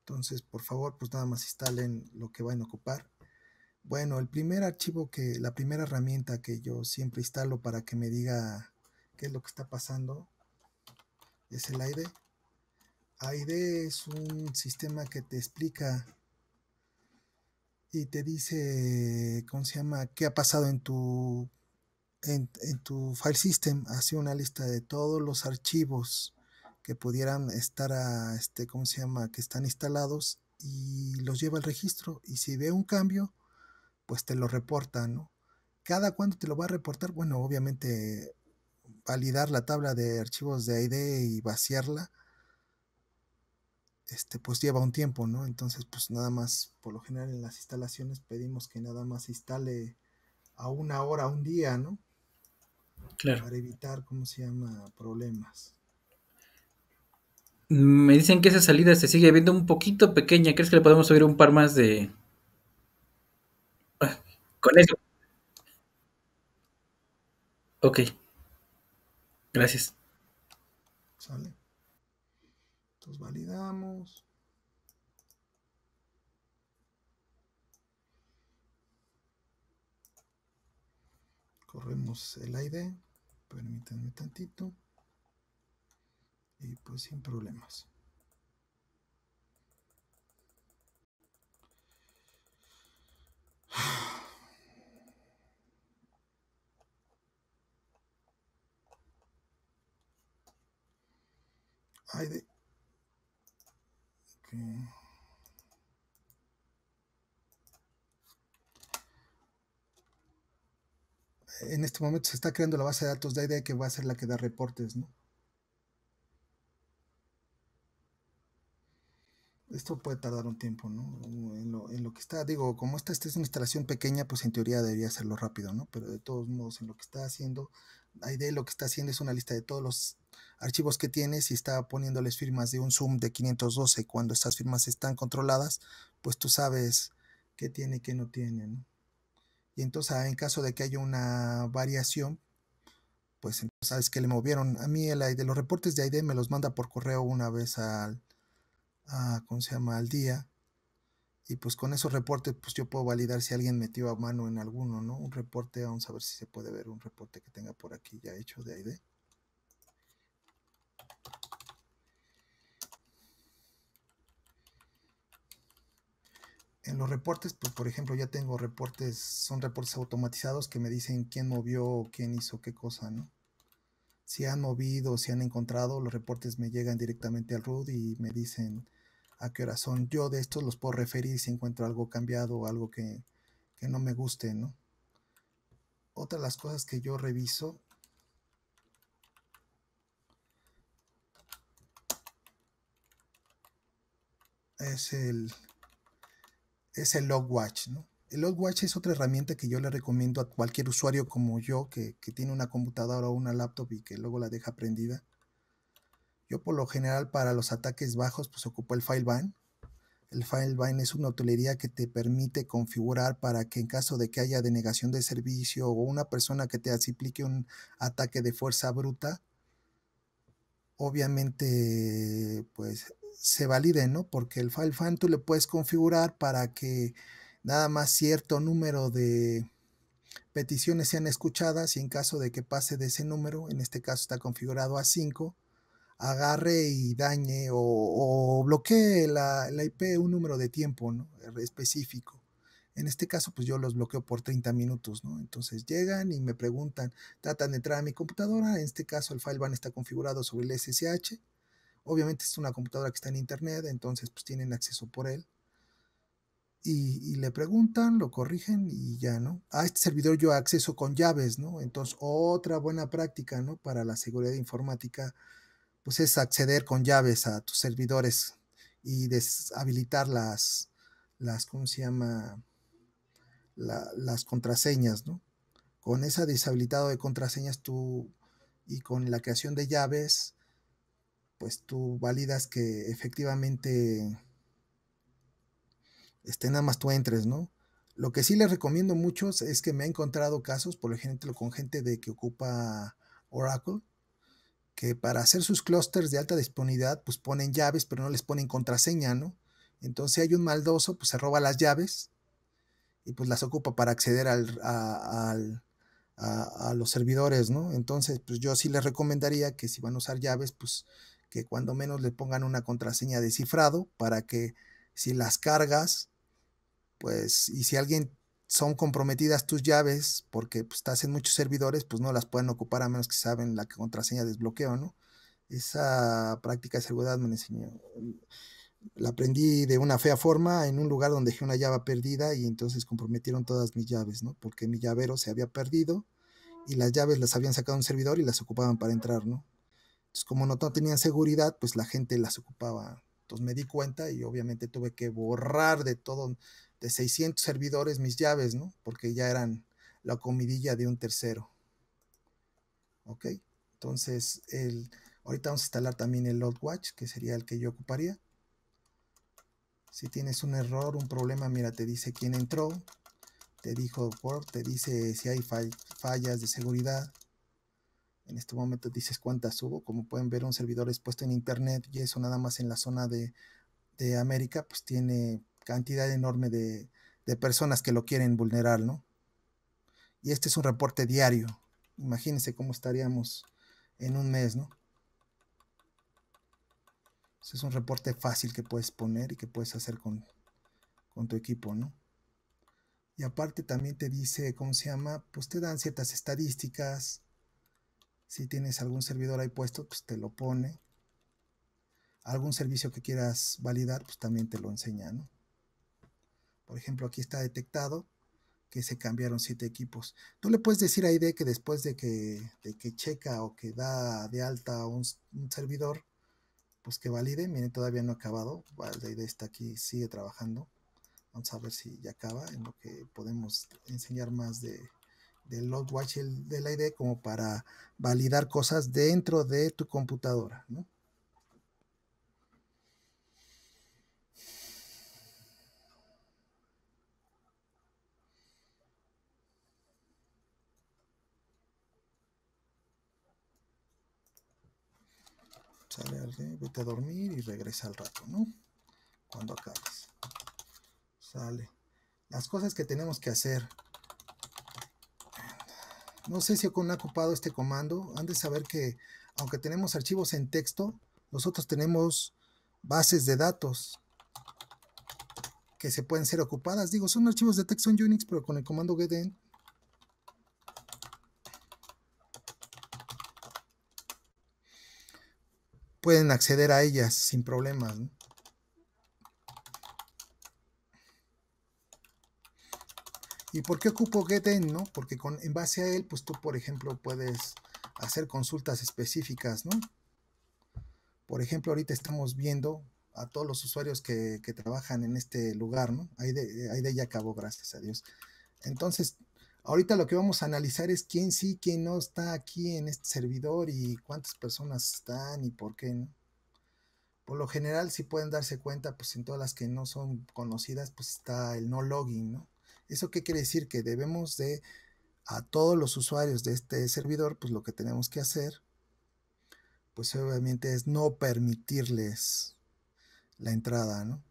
Entonces, por favor, pues nada más instalen lo que van a ocupar. Bueno, el primer archivo que, la primera herramienta que yo siempre instalo para que me diga qué es lo que está pasando es el ID. E. ID e es un sistema que te explica y te dice, ¿cómo se llama?, qué ha pasado en tu, en, tu file system. Hace una lista de todos los archivos que pudieran estar, a, este, ¿cómo se llama?, que están instalados y los lleva al registro. Y si ve un cambio, pues te lo reporta, ¿no? ¿Cada cuándo te lo va a reportar? Bueno, obviamente validar la tabla de archivos de ID y vaciarla, este, pues lleva un tiempo, ¿no? Entonces, pues nada más, por lo general en las instalaciones pedimos que nada más instale a una hora, a un día, ¿no? Claro. Para evitar, ¿cómo se llama?, problemas. Me dicen que esa salida se sigue viendo un poquito pequeña. ¿Crees que le podemos subir un par más de, con eso. Ok. Gracias. Sale. Entonces validamos. Corremos el ID. Permítanme tantito. Y pues sin problemas. En este momento se está creando la base de datos de idea que va a ser la que da reportes, ¿no? Esto puede tardar un tiempo, ¿no? En lo, que está, digo, como esta, es una instalación pequeña, pues en teoría debería hacerlo rápido, ¿no? Pero de todos modos, en lo que está haciendo, Aide lo que está haciendo es una lista de todos los archivos que tienes y está poniéndoles firmas de un zoom de 512. Cuando estas firmas están controladas, pues tú sabes qué tiene y qué no tiene. Y entonces ah, en caso de que haya una variación, pues entonces sabes que le movieron. A mí el ID, los reportes de ID me los manda por correo una vez al, ah, ¿cómo se llama? al día y pues con esos reportes pues yo puedo validar si alguien metió a mano en alguno, ¿no? Un reporte, vamos a ver si se puede ver un reporte que tenga por aquí ya hecho de ID. En los reportes, pues por ejemplo ya tengo reportes, son reportes automatizados que me dicen quién movió, quién hizo qué cosa, ¿no? Si han movido, si han encontrado, los reportes me llegan directamente al root y me dicen a qué hora son. Yo de estos los puedo referir si encuentro algo cambiado o algo que, no me guste, ¿no? Otra de las cosas que yo reviso es el, es el Logwatch, ¿no? El Logwatch es otra herramienta que yo le recomiendo a cualquier usuario como yo que, que tiene una computadora o una laptop y que luego la deja prendida yo por lo general para los ataques bajos pues ocupo el FileBan. El FileBan es una hotelería que te permite configurar para que en caso de que haya denegación de servicio o una persona que te aplique un ataque de fuerza bruta, obviamente pues se valide, ¿no? Porque el FileBan tú le puedes configurar para que nada más cierto número de peticiones sean escuchadas y en caso de que pase de ese número, en este caso está configurado a 5, agarre y dañe o, bloquee la, IP un número de tiempo específico. En este caso, pues yo los bloqueo por 30 minutos, ¿no? Entonces llegan y me preguntan, tratan de entrar a mi computadora, en este caso el FileBan está configurado sobre el SSH, obviamente es una computadora que está en internet, entonces pues tienen acceso por él. Y, le preguntan, lo corrigen y ya, ¿no? A este servidor yo acceso con llaves, ¿no? Entonces, otra buena práctica, Para la seguridad informática pues es acceder con llaves a tus servidores y deshabilitar las, las ¿cómo se llama? las contraseñas, ¿no? Con esa deshabilitado de contraseñas tú y con la creación de llaves, pues tú validas que efectivamente estén nada más tú entres, ¿no? Lo que sí les recomiendo muchos es que me he encontrado casos, por ejemplo, con gente de que ocupa Oracle, que para hacer sus clústeres de alta disponibilidad, pues ponen llaves, pero no les ponen contraseña, ¿no? Entonces hay un maldoso, pues se roba las llaves y pues las ocupa para acceder al, a, a, los servidores, ¿no? Entonces, pues yo sí les recomendaría que si van a usar llaves, pues que cuando menos le pongan una contraseña de cifrado para que si las cargas, pues, y si alguien son comprometidas tus llaves porque pues, estás en muchos servidores, pues no las pueden ocupar a menos que saben la contraseña de desbloqueo, ¿no? Esa práctica de seguridad me enseñó. La aprendí de una fea forma en un lugar donde dejé una llave perdida y entonces comprometieron todas mis llaves, ¿no? Porque mi llavero se había perdido y las llaves las habían sacado un servidor y las ocupaban para entrar, ¿no? Entonces, como no tenían seguridad, pues la gente las ocupaba. Entonces me di cuenta y obviamente tuve que borrar de todo de 600 servidores mis llaves, ¿no? Porque ya eran la comidilla de un tercero. ¿Ok? Entonces, el, ahorita vamos a instalar también el loadwatch, que sería el que yo ocuparía. Si tienes un error, un problema, mira, te dice quién entró, te dijo Word, te dice si hay fallas de seguridad. En este momento dices cuántas hubo. Como pueden ver, un servidor expuesto en Internet y eso nada más en la zona de, de América, pues tiene cantidad enorme de, personas que lo quieren vulnerar, ¿no? Y este es un reporte diario. Imagínense cómo estaríamos en un mes, ¿no? es un reporte fácil que puedes poner y que puedes hacer con, con tu equipo, ¿no? Y aparte también te dice, ¿cómo se llama? Pues te dan ciertas estadísticas. Si tienes algún servidor ahí puesto, pues te lo pone. Algún servicio que quieras validar, pues también te lo enseña, ¿no? Por ejemplo, aquí está detectado que se cambiaron siete equipos. Tú le puedes decir a ID que después de que, que checa o que da de alta un, servidor, pues que valide. Miren, todavía no ha acabado. La ID está aquí, sigue trabajando. Vamos a ver si ya acaba, en lo que podemos enseñar más de, del log watch del ID como para validar cosas dentro de tu computadora, ¿no? Sale vete a dormir y regresa al rato, ¿no? Cuando acabes. Sale. Las cosas que tenemos que hacer. No sé si ha ocupado este comando. Han de saber que, aunque tenemos archivos en texto, nosotros tenemos bases de datos que se pueden ser ocupadas. Digo, son archivos de texto en Unix, pero con el comando getEnd pueden acceder a ellas sin problemas. ¿no? ¿Y por qué ocupo GetEn? ¿no? Porque con, en base a él, pues tú, por ejemplo, puedes hacer consultas específicas, ¿no? Por ejemplo, ahorita estamos viendo a todos los usuarios que, trabajan en este lugar, ¿no? Ahí de, ahí de acabó, gracias a Dios. Entonces, Ahorita lo que vamos a analizar es quién sí, quién no está aquí en este servidor y cuántas personas están y por qué, ¿no? Por lo general, si pueden darse cuenta, pues en todas las que no son conocidas, pues está el no login, ¿no? ¿Eso qué quiere decir? Que debemos de, a todos los usuarios de este servidor, pues lo que tenemos que hacer, pues obviamente es no permitirles la entrada, ¿no?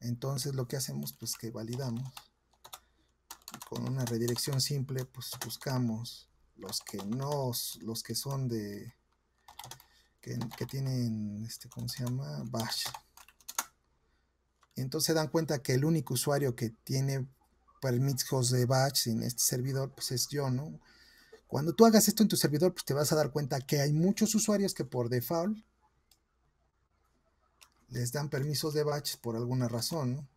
Entonces lo que hacemos, pues que validamos con una redirección simple, pues buscamos los que no, los que son de, que, tienen, este, ¿cómo se llama? Bash. Entonces se dan cuenta que el único usuario que tiene permisos de batch en este servidor, pues es yo, ¿no? Cuando tú hagas esto en tu servidor, pues te vas a dar cuenta que hay muchos usuarios que por default les dan permisos de batch por alguna razón, ¿no?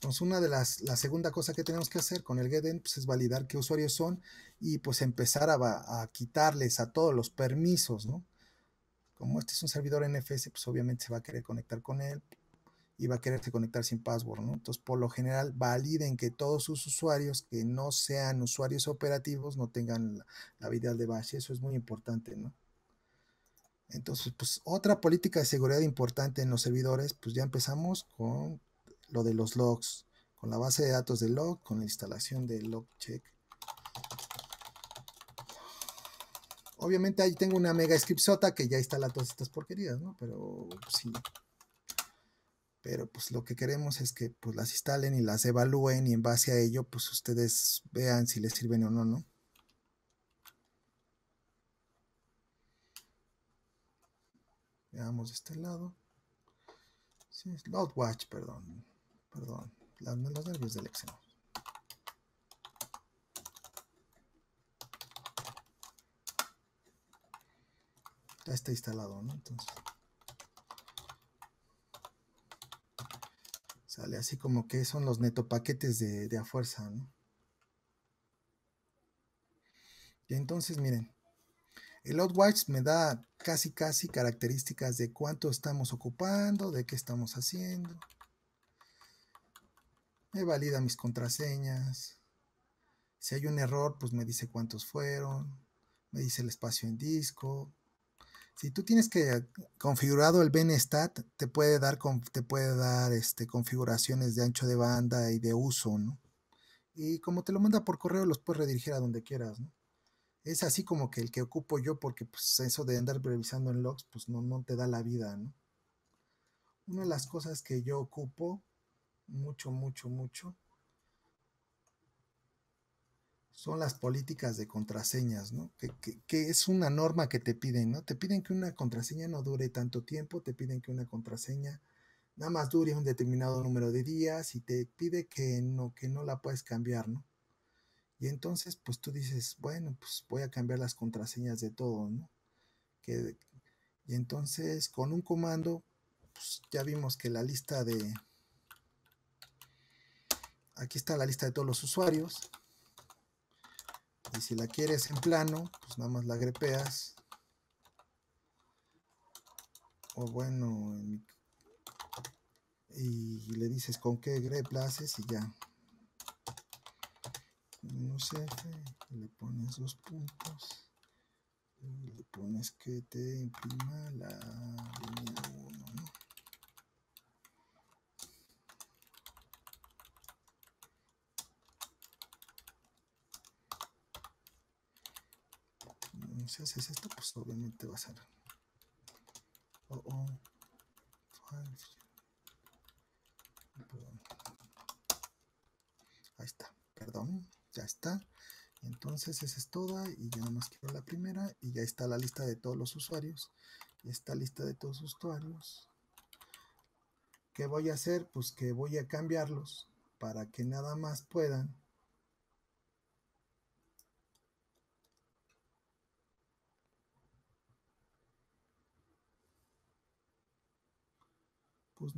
Entonces, una de las, la segunda cosa que tenemos que hacer con el GEDEN, pues, es validar qué usuarios son y pues empezar a, quitarles a todos los permisos, ¿no? Como este es un servidor NFS, pues obviamente se va a querer conectar con él y va a quererse conectar sin password, ¿no? Entonces, por lo general, validen que todos sus usuarios que no sean usuarios operativos no tengan la, vida de base. Eso es muy importante, ¿no? Entonces, pues otra política de seguridad importante en los servidores, pues ya empezamos con lo de los logs, con la base de datos de log, con la instalación de log check. Obviamente ahí tengo una mega scriptsota que ya instala todas estas porquerías, ¿no? Pero pues, sí. Pero pues lo que queremos es que pues las instalen y las evalúen y en base a ello pues ustedes vean si les sirven o no, ¿no? Veamos de este lado. Sí, es perdón perdón, los nervios del exeno. Ya está instalado, ¿no? Entonces. Sale así como que son los netopaquetes de, de a fuerza, ¿no? Y entonces, miren, el Outwatch me da casi, casi características de cuánto estamos ocupando, de qué estamos haciendo me valida mis contraseñas. Si hay un error, pues me dice cuántos fueron, me dice el espacio en disco. Si tú tienes que configurado el Benestat, te puede dar, te puede dar este, configuraciones de ancho de banda y de uso, Y como te lo manda por correo, los puedes redirigir a donde quieras, Es así como que el que ocupo yo, porque pues, eso de andar revisando en logs, pues no, te da la vida, Una de las cosas que yo ocupo mucho, mucho, mucho, son las políticas de contraseñas, ¿no? Que, es una norma que te piden, ¿no? Te piden que una contraseña no dure tanto tiempo, te piden que una contraseña nada más dure un determinado número de días y te pide que no, que no la puedes cambiar, ¿no? Y entonces, pues tú dices, bueno, pues voy a cambiar las contraseñas de todo, ¿no? y entonces, con un comando, pues ya vimos que la lista de, aquí está la lista de todos los usuarios. Y si la quieres en plano, pues nada más la grepeas. O bueno, y le dices con qué grep la haces y ya. No le pones dos puntos. le pones que te imprima la si haces esto, pues obviamente va a oh, oh. ser. Perdón. Ahí está, perdón, ya está. Entonces esa es toda y ya nada más quiero la primera y ya está la lista de todos los usuarios. Esta lista de todos los usuarios. ¿Qué voy a hacer? Pues que voy a cambiarlos para que nada más puedan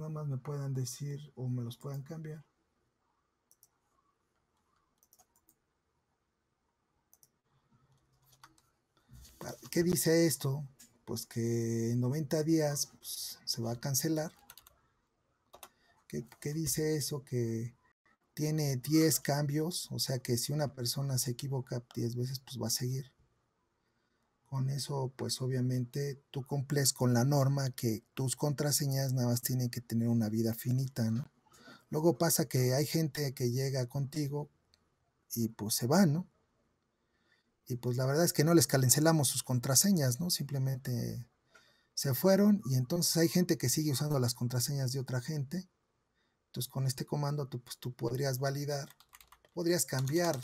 nada más me puedan decir o me los puedan cambiar. Ah, ¿Qué dice esto? Pues que en 90 días pues, se va a cancelar. ¿Qué, ¿Qué, dice eso? Que tiene 10 cambios, o sea que si una persona se equivoca 10 veces, pues va a seguir. Con eso, pues obviamente tú cumples con la norma que tus contraseñas nada más tienen que tener una vida finita, ¿no? Luego pasa que hay gente que llega contigo y pues se va, ¿no? Y pues la verdad es que no les calencelamos sus contraseñas, ¿no? Simplemente se fueron y entonces hay gente que sigue usando las contraseñas de otra gente. Entonces con este comando tú, pues, tú podrías validar, podrías cambiar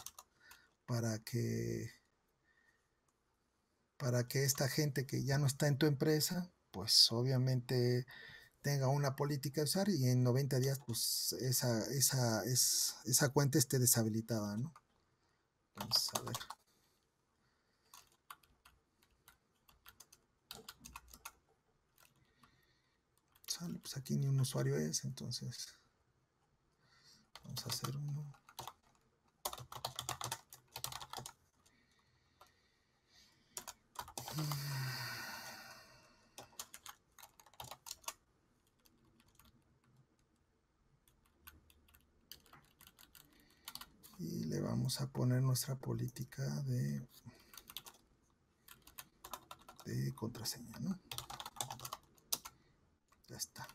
para que para que esta gente que ya no está en tu empresa, pues obviamente tenga una política de usar y en 90 días pues esa, es, esa cuenta esté deshabilitada, ¿no? Vamos a ver. Sale, pues aquí ni un usuario es, entonces vamos a hacer uno. Y le vamos a poner nuestra política de, de contraseña, ¿no? Ya está.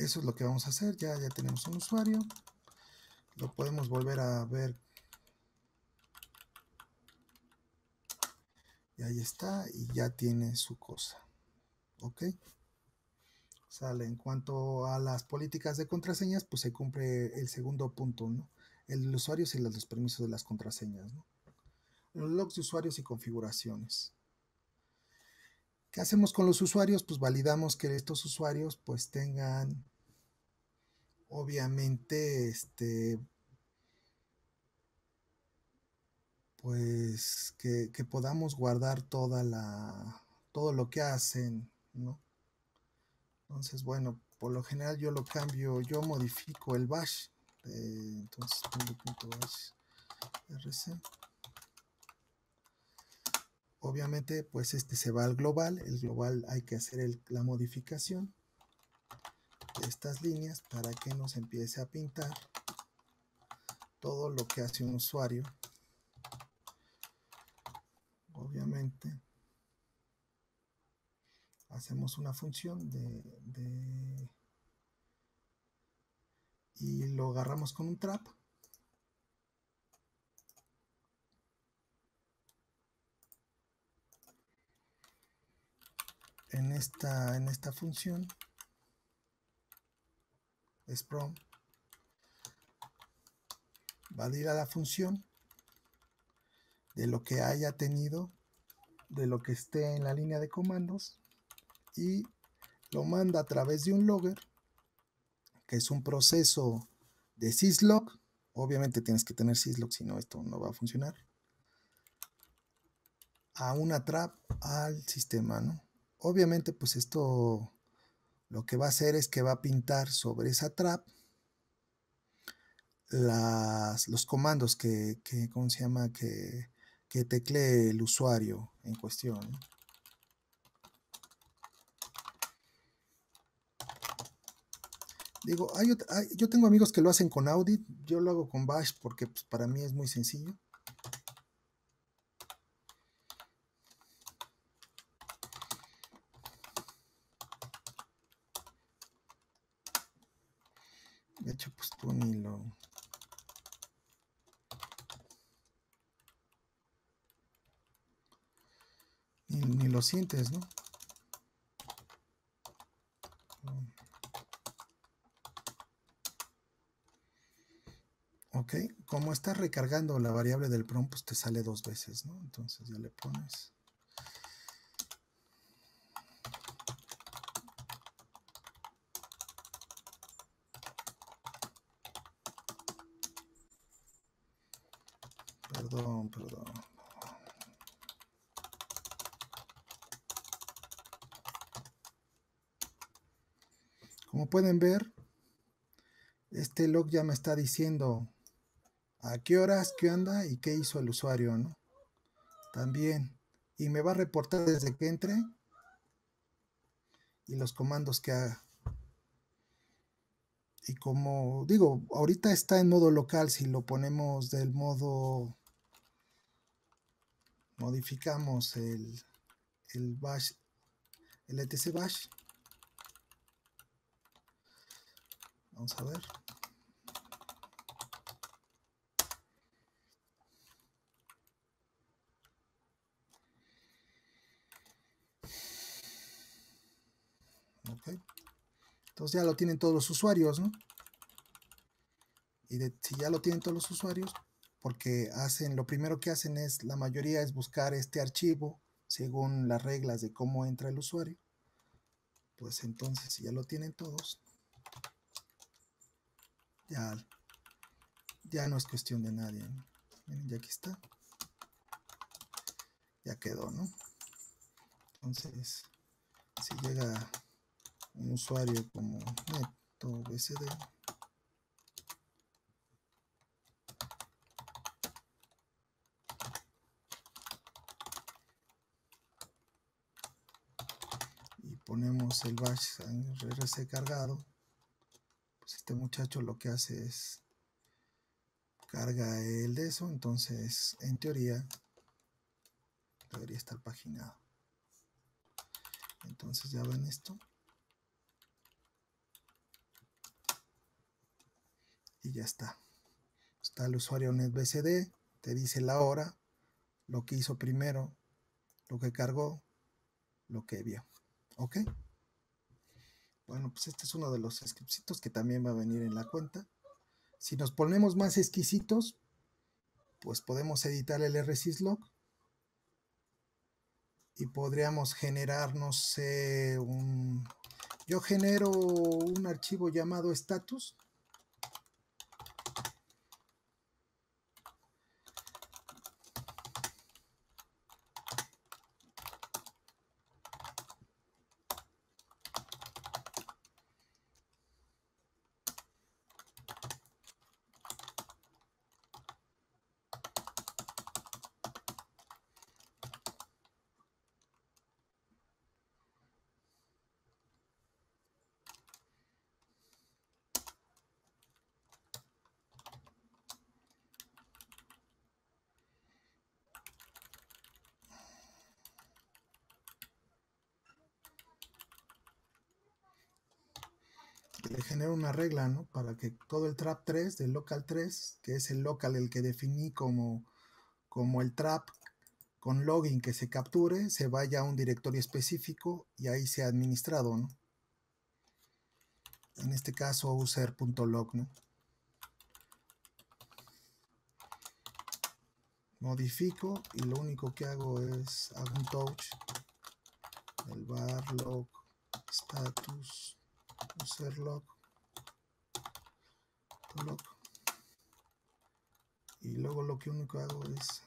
eso es lo que vamos a hacer. Ya, ya tenemos un usuario. Lo podemos volver a ver. Y ahí está. Y ya tiene su cosa. ¿Ok? Sale. En cuanto a las políticas de contraseñas, pues se cumple el segundo punto, ¿no? El los usuario y los permisos de las contraseñas, Los logs de usuarios y configuraciones. ¿Qué hacemos con los usuarios? Pues validamos que estos usuarios pues tengan obviamente este pues que, podamos guardar toda la todo lo que hacen ¿no? entonces bueno por lo general yo lo cambio yo modifico el bash eh, entonces bash rc obviamente pues este se va al global, el global hay que hacer la modificación de estas líneas para que nos empiece a pintar todo lo que hace un usuario obviamente hacemos una función de y lo agarramos con un trap en esta, en esta función es prom va a ir a la función de lo que haya tenido de lo que esté en la línea de comandos y lo manda a través de un logger que es un proceso de syslog obviamente tienes que tener syslog si no esto no va a funcionar a una trap al sistema no Obviamente, pues esto lo que va a hacer es que va a pintar sobre esa trap las, los comandos que, que ¿cómo se llama? Que, que teclee el usuario en cuestión. Digo, yo tengo amigos que lo hacen con Audit, yo lo hago con Bash porque pues, para mí es muy sencillo. sientes, ¿no? Mm. Ok, como estás recargando la variable del prompt, pues te sale dos veces, ¿no? Entonces ya le pones. Perdón, perdón. Como pueden ver, este log ya me está diciendo a qué horas, qué anda y qué hizo el usuario, ¿no? También. Y me va a reportar desde que entre y los comandos que haga. Y como digo, ahorita está en modo local, si lo ponemos del modo, modificamos el, el bash, el etc bash, Vamos a ver. Okay. Entonces ya lo tienen todos los usuarios, ¿no? Y si ya lo tienen todos los usuarios, porque hacen, lo primero que hacen es, la mayoría es buscar este archivo según las reglas de cómo entra el usuario. Pues entonces, si ya lo tienen todos, ya, no es cuestión de nadie. ya aquí está. Ya quedó, ¿no? Entonces, si llega un usuario como neto bcd y ponemos el bash rc cargado este muchacho lo que hace es carga el de eso, entonces en teoría debería estar paginado. Entonces ya ven esto. Y ya está. Está el usuario NetBCD, te dice la hora, lo que hizo primero, lo que cargó, lo que vio. ¿Ok? Bueno, pues este es uno de los exquisitos que también va a venir en la cuenta. Si nos ponemos más exquisitos, pues podemos editar el RSysLog y podríamos generar, no sé, un... Yo genero un archivo llamado status regla, ¿no? Para que todo el trap 3 del local 3, que es el local el que definí como, como el trap con login que se capture, se vaya a un directorio específico y ahí sea administrado, ¿no? En este caso user.log, ¿no? Modifico y lo único que hago es hago un touch el bar log status user y luego lo que único hago es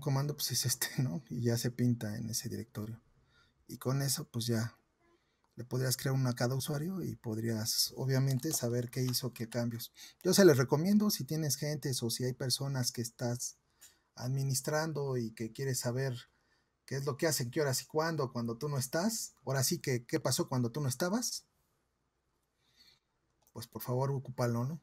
comando pues es este, ¿no? Y ya se pinta en ese directorio. Y con eso pues ya le podrías crear uno a cada usuario y podrías obviamente saber qué hizo, qué cambios. Yo se les recomiendo si tienes gente o si hay personas que estás administrando y que quieres saber qué es lo que hacen, qué horas y cuándo, cuando tú no estás. Ahora sí que qué pasó cuando tú no estabas. Pues por favor, ocúpalo, ¿no?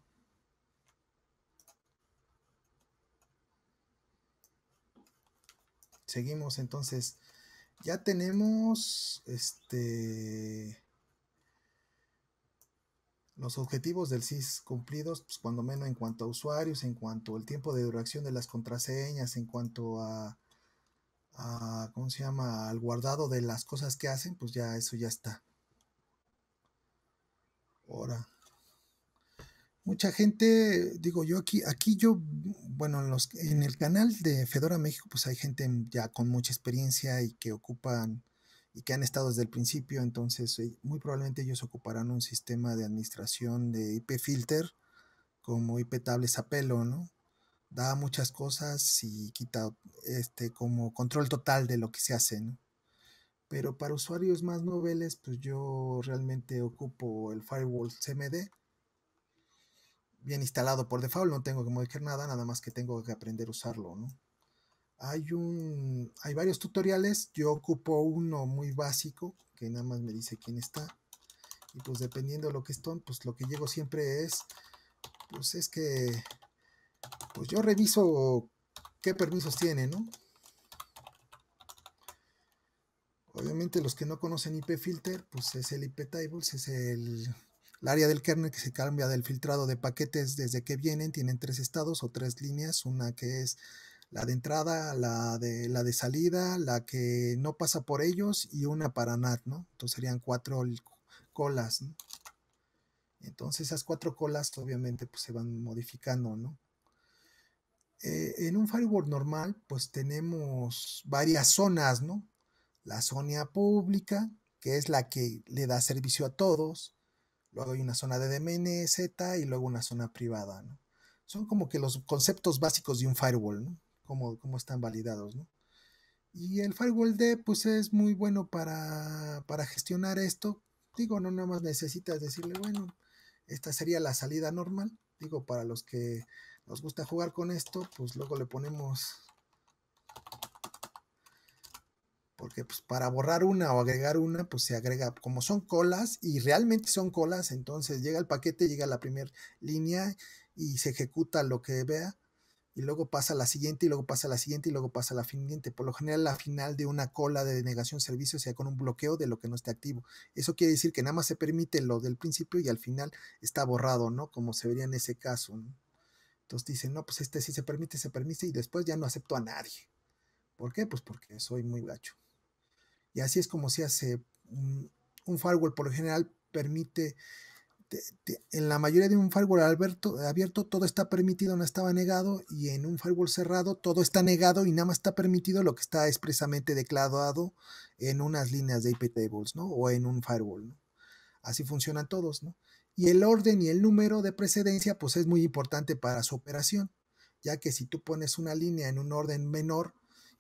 seguimos entonces. Ya tenemos este los objetivos del SIS cumplidos, pues, cuando menos en cuanto a usuarios, en cuanto al tiempo de duración de las contraseñas, en cuanto a, a ¿cómo se llama? al guardado de las cosas que hacen, pues ya eso ya está. Ahora. Mucha gente, digo yo aquí, aquí yo bueno, en, los, en el canal de Fedora México, pues hay gente ya con mucha experiencia y que ocupan y que han estado desde el principio, entonces eh, muy probablemente ellos ocuparán un sistema de administración de IP filter como IP tables a pelo, ¿no? Da muchas cosas y quita este como control total de lo que se hace, ¿no? Pero para usuarios más noveles, pues yo realmente ocupo el firewall CMD, bien instalado por default, no tengo que modificar nada, nada más que tengo que aprender a usarlo, ¿no? Hay, un, hay varios tutoriales, yo ocupo uno muy básico, que nada más me dice quién está, y pues dependiendo de lo que estén, pues lo que llego siempre es, pues es que, pues yo reviso qué permisos tiene, ¿no? Obviamente los que no conocen IP filter, pues es el IP tables, es el el área del kernel que se cambia del filtrado de paquetes desde que vienen tienen tres estados o tres líneas, una que es la de entrada, la de, la de salida, la que no pasa por ellos y una para NAT, ¿no? Entonces serían cuatro colas, Entonces esas cuatro colas obviamente pues, se van modificando, ¿no? Eh, en un firewall normal pues tenemos varias zonas, ¿no? La zona pública, que es la que le da servicio a todos, luego hay una zona de z y luego una zona privada, Son como que los conceptos básicos de un firewall, ¿no? Cómo, están validados, ¿no? Y el firewall D, pues es muy bueno para, para gestionar esto. Digo, no nada más necesitas decirle, bueno, esta sería la salida normal. Digo, para los que nos gusta jugar con esto, pues luego le ponemos porque pues para borrar una o agregar una, pues se agrega como son colas y realmente son colas, entonces llega el paquete, llega la primera línea y se ejecuta lo que vea y luego pasa la siguiente y luego pasa la siguiente y luego pasa la siguiente. Por lo general la final de una cola de denegación de servicio sea con un bloqueo de lo que no esté activo. Eso quiere decir que nada más se permite lo del principio y al final está borrado, ¿no? Como se vería en ese caso. Entonces dicen, no, pues este sí se permite, se permite y después ya no acepto a nadie. ¿Por qué? Pues porque soy muy gacho. Y así es como se hace mm, un, firewall. Por lo general permite, en la mayoría de un firewall abierto todo está permitido, no estaba negado. Y en un firewall cerrado todo está negado y nada más está permitido lo que está expresamente declarado en unas líneas de IP tables, ¿no? O en un firewall, ¿no? Así funcionan todos, ¿no? Y el orden y el número de precedencia, pues es muy importante para su operación, ya que si tú pones una línea en un orden menor,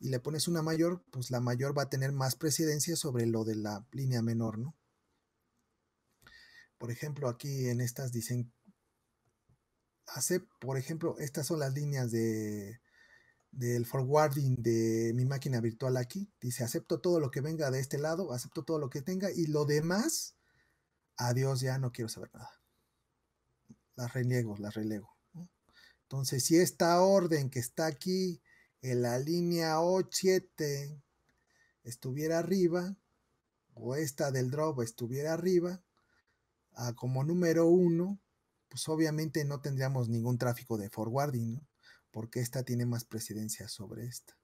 y le pones una mayor, pues la mayor va a tener más presidencia sobre lo de la línea menor, ¿no? Por ejemplo, aquí en estas dicen, hace, por ejemplo, estas son las líneas de, del forwarding de mi máquina virtual aquí. Dice, acepto todo lo que venga de este lado, acepto todo lo que tenga y lo demás, adiós, ya no quiero saber nada. Las reniego, las relego. Entonces, si esta orden que está aquí en la línea O7 estuviera arriba, o esta del drop estuviera arriba, a ah, como número 1, pues obviamente no tendríamos ningún tráfico de forwarding, porque esta tiene más precedencia sobre esta.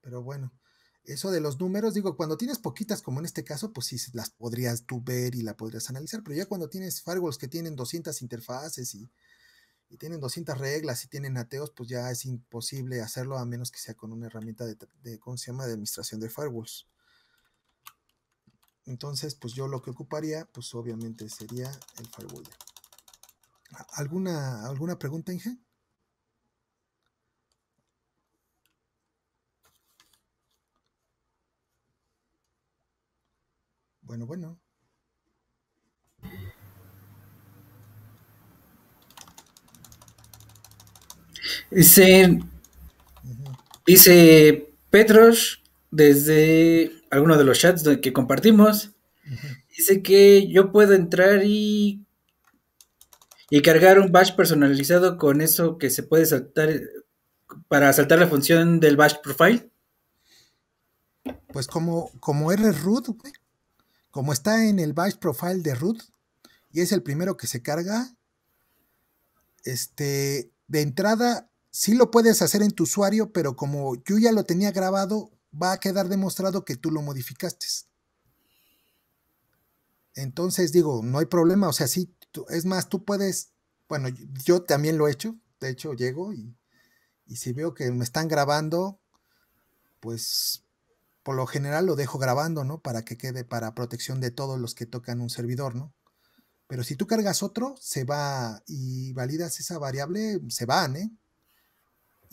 Pero bueno, eso de los números, digo, cuando tienes poquitas, como en este caso, pues sí, las podrías tú ver y la podrías analizar, pero ya cuando tienes firewalls que tienen 200 interfaces y y tienen 200 reglas y tienen ateos, pues ya es imposible hacerlo a menos que sea con una herramienta de, ¿cómo se llama?, de administración de firewalls. Entonces, pues yo lo que ocuparía, pues obviamente sería el firewall. ¿Alguna, alguna pregunta, Inge? Bueno, bueno. Dice, dice Petros, desde alguno de los chats que compartimos, dice que yo puedo entrar y, cargar un bash personalizado con eso que se puede saltar para saltar la función del bash profile. Pues como, como eres root, como está en el bash profile de root y es el primero que se carga, este, de entrada Sí lo puedes hacer en tu usuario, pero como yo ya lo tenía grabado, va a quedar demostrado que tú lo modificaste. Entonces digo, no hay problema, o sea, sí, es más, tú puedes, bueno, yo también lo he hecho, de hecho llego y, y si veo que me están grabando, pues por lo general lo dejo grabando, ¿no? Para que quede para protección de todos los que tocan un servidor, ¿no? Pero si tú cargas otro, se va y validas esa variable, se van, ¿eh?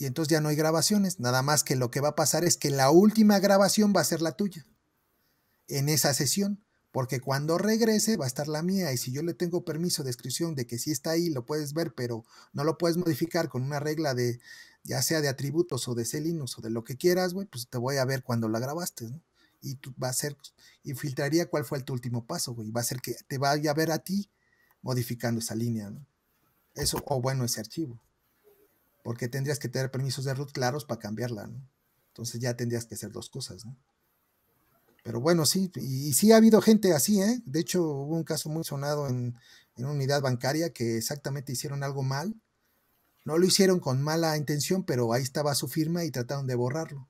y entonces ya no hay grabaciones, nada más que lo que va a pasar es que la última grabación va a ser la tuya en esa sesión, porque cuando regrese va a estar la mía y si yo le tengo permiso de descripción de que sí está ahí, lo puedes ver, pero no lo puedes modificar con una regla de ya sea de atributos o de celinos o de lo que quieras, güey, pues te voy a ver cuando la grabaste, ¿no? Y tú, va a ser y filtraría cuál fue tu último paso, güey, va a ser que te vaya a ver a ti modificando esa línea, ¿no? Eso o bueno ese archivo porque tendrías que tener permisos de root claros para cambiarla, ¿no? Entonces ya tendrías que hacer dos cosas, ¿no? Pero bueno, sí, y, sí ha habido gente así, ¿eh? De hecho, hubo un caso muy sonado en, una unidad bancaria que exactamente hicieron algo mal. No lo hicieron con mala intención, pero ahí estaba su firma y trataron de borrarlo.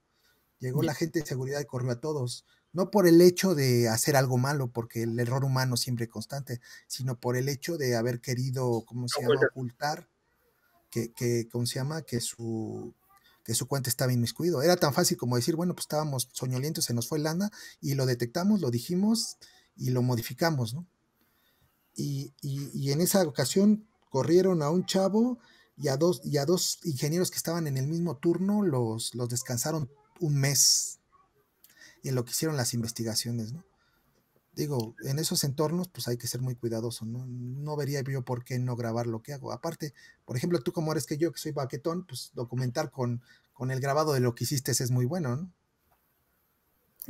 Llegó la gente de seguridad y corrió a todos, no por el hecho de hacer algo malo, porque el error humano siempre es constante, sino por el hecho de haber querido, ¿cómo se llama?, ocultar que, que ¿cómo se llama? Que su, que su cuenta estaba inmiscuido. Era tan fácil como decir, bueno, pues estábamos soñolientos, se nos fue lana y lo detectamos, lo dijimos y lo modificamos, ¿no? Y, en esa ocasión corrieron a un chavo y a dos, y a dos ingenieros que estaban en el mismo turno, los, los descansaron un mes en lo que hicieron las investigaciones, ¿no? digo, en esos entornos, pues hay que ser muy cuidadoso, ¿no? No vería yo por qué no grabar lo que hago. Aparte, por ejemplo, tú como eres que yo, que soy baquetón, pues documentar con, con el grabado de lo que hiciste es muy bueno, ¿no?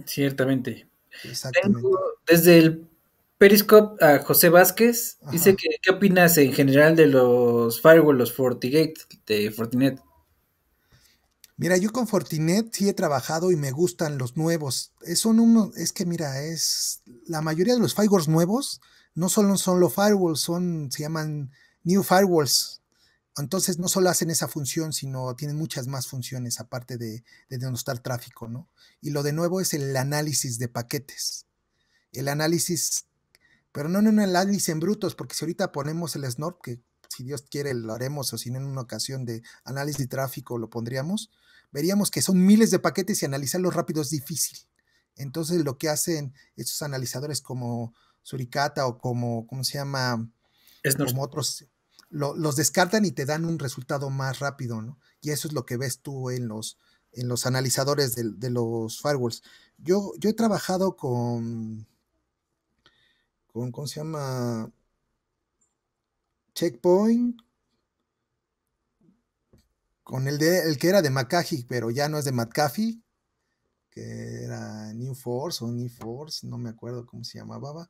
Ciertamente. Exactamente. desde el Periscope a José Vázquez, dice que, ¿qué opinas en general de los firewalls, los FortiGate de Fortinet? Mira, yo con Fortinet sí he trabajado y me gustan los nuevos. Eh, son uno, es que mira, es la mayoría de los firewalls nuevos no solo son los firewalls, son se llaman new firewalls. Entonces no solo hacen esa función, sino tienen muchas más funciones aparte de, de denostar tráfico, ¿no? Y lo de nuevo es el análisis de paquetes. El análisis, pero no en un análisis en brutos, porque si ahorita ponemos el snort, que si Dios quiere lo haremos o si no en una ocasión de análisis de tráfico lo pondríamos, veríamos que son miles de paquetes y analizarlo rápido es difícil. Entonces lo que hacen estos analizadores como Suricata o como, ¿cómo se llama? Es como otros, los descartan y te dan un resultado más rápido, ¿no? Y eso es lo que ves tú en los, en los analizadores de, de los firewalls. Yo, yo he trabajado con, con, ¿cómo se llama? Checkpoint. Con el, de, el que era de McAfee, pero ya no es de McAfee. Que era New Force o New Force, no me acuerdo cómo se llamaba.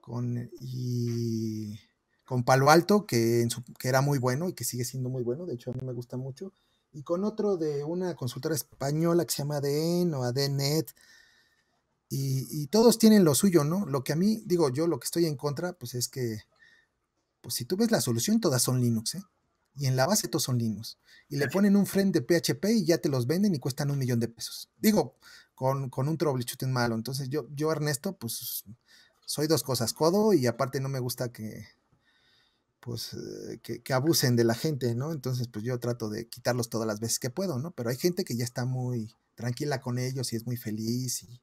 Con, y con Palo Alto, que, que era muy bueno y que sigue siendo muy bueno. De hecho, a mí me gusta mucho. Y con otro de una consultora española que se llama ADN o ADNet. Y, y, todos tienen lo suyo, ¿no? Lo que a mí, digo yo, lo que estoy en contra, pues es que pues si tú ves la solución, todas son Linux, ¿eh? Y en la base todos son Linux. Y le ponen un friend de PHP y ya te los venden y cuestan un millón de pesos. Digo, con, un un shooting malo. Entonces yo, yo, Ernesto, pues soy dos cosas, codo y aparte no me gusta que, pues, eh, que, abusen de la gente, ¿no? Entonces, pues yo trato de quitarlos todas las veces que puedo, ¿no? Pero hay gente que ya está muy tranquila con ellos y es muy feliz y,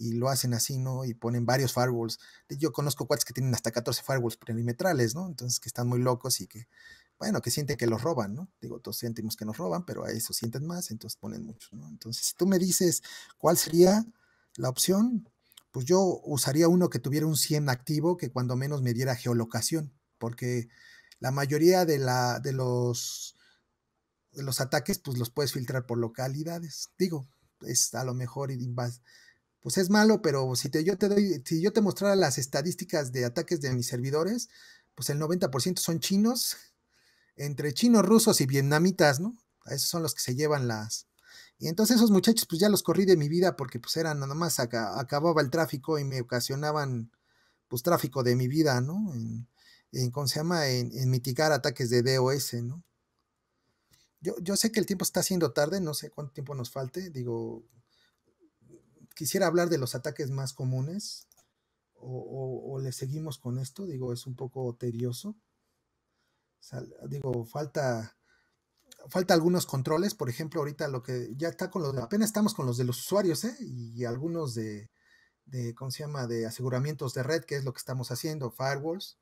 y lo hacen así, ¿no? Y ponen varios firewalls. Yo conozco cuates que tienen hasta 14 firewalls perimetrales, ¿no? Entonces que están muy locos y que, bueno, que sienten que los roban, ¿no? Digo, todos sentimos que nos roban, pero a eso sienten más, entonces ponen muchos, ¿no? Entonces, si tú me dices cuál sería la opción, pues yo usaría uno que tuviera un 100 activo que cuando menos me diera geolocación, porque la mayoría de, la, de los los ataques pues los puedes filtrar por localidades. Digo, es a lo mejor invas pues es malo, pero si te, yo te doy, si yo te mostrara las estadísticas de ataques de mis servidores, pues el 90% son chinos, entre chinos, rusos y vietnamitas, ¿no? Esos son los que se llevan las. Y entonces esos muchachos, pues ya los corrí de mi vida porque pues eran nada más acababa el tráfico y me ocasionaban pues tráfico de mi vida, ¿no? En, ¿cómo se llama? En, mitigar ataques de DOS, ¿no? Yo, yo sé que el tiempo está siendo tarde, no sé cuánto tiempo nos falte, digo, quisiera hablar de los ataques más comunes o, le seguimos con esto, digo, es un poco tedioso. digo, falta, falta algunos controles, por ejemplo, ahorita lo que ya está con los, apenas estamos con los de los usuarios, ¿eh? Y algunos de, de, ¿cómo se llama?, de aseguramientos de red, que es lo que estamos haciendo, firewalls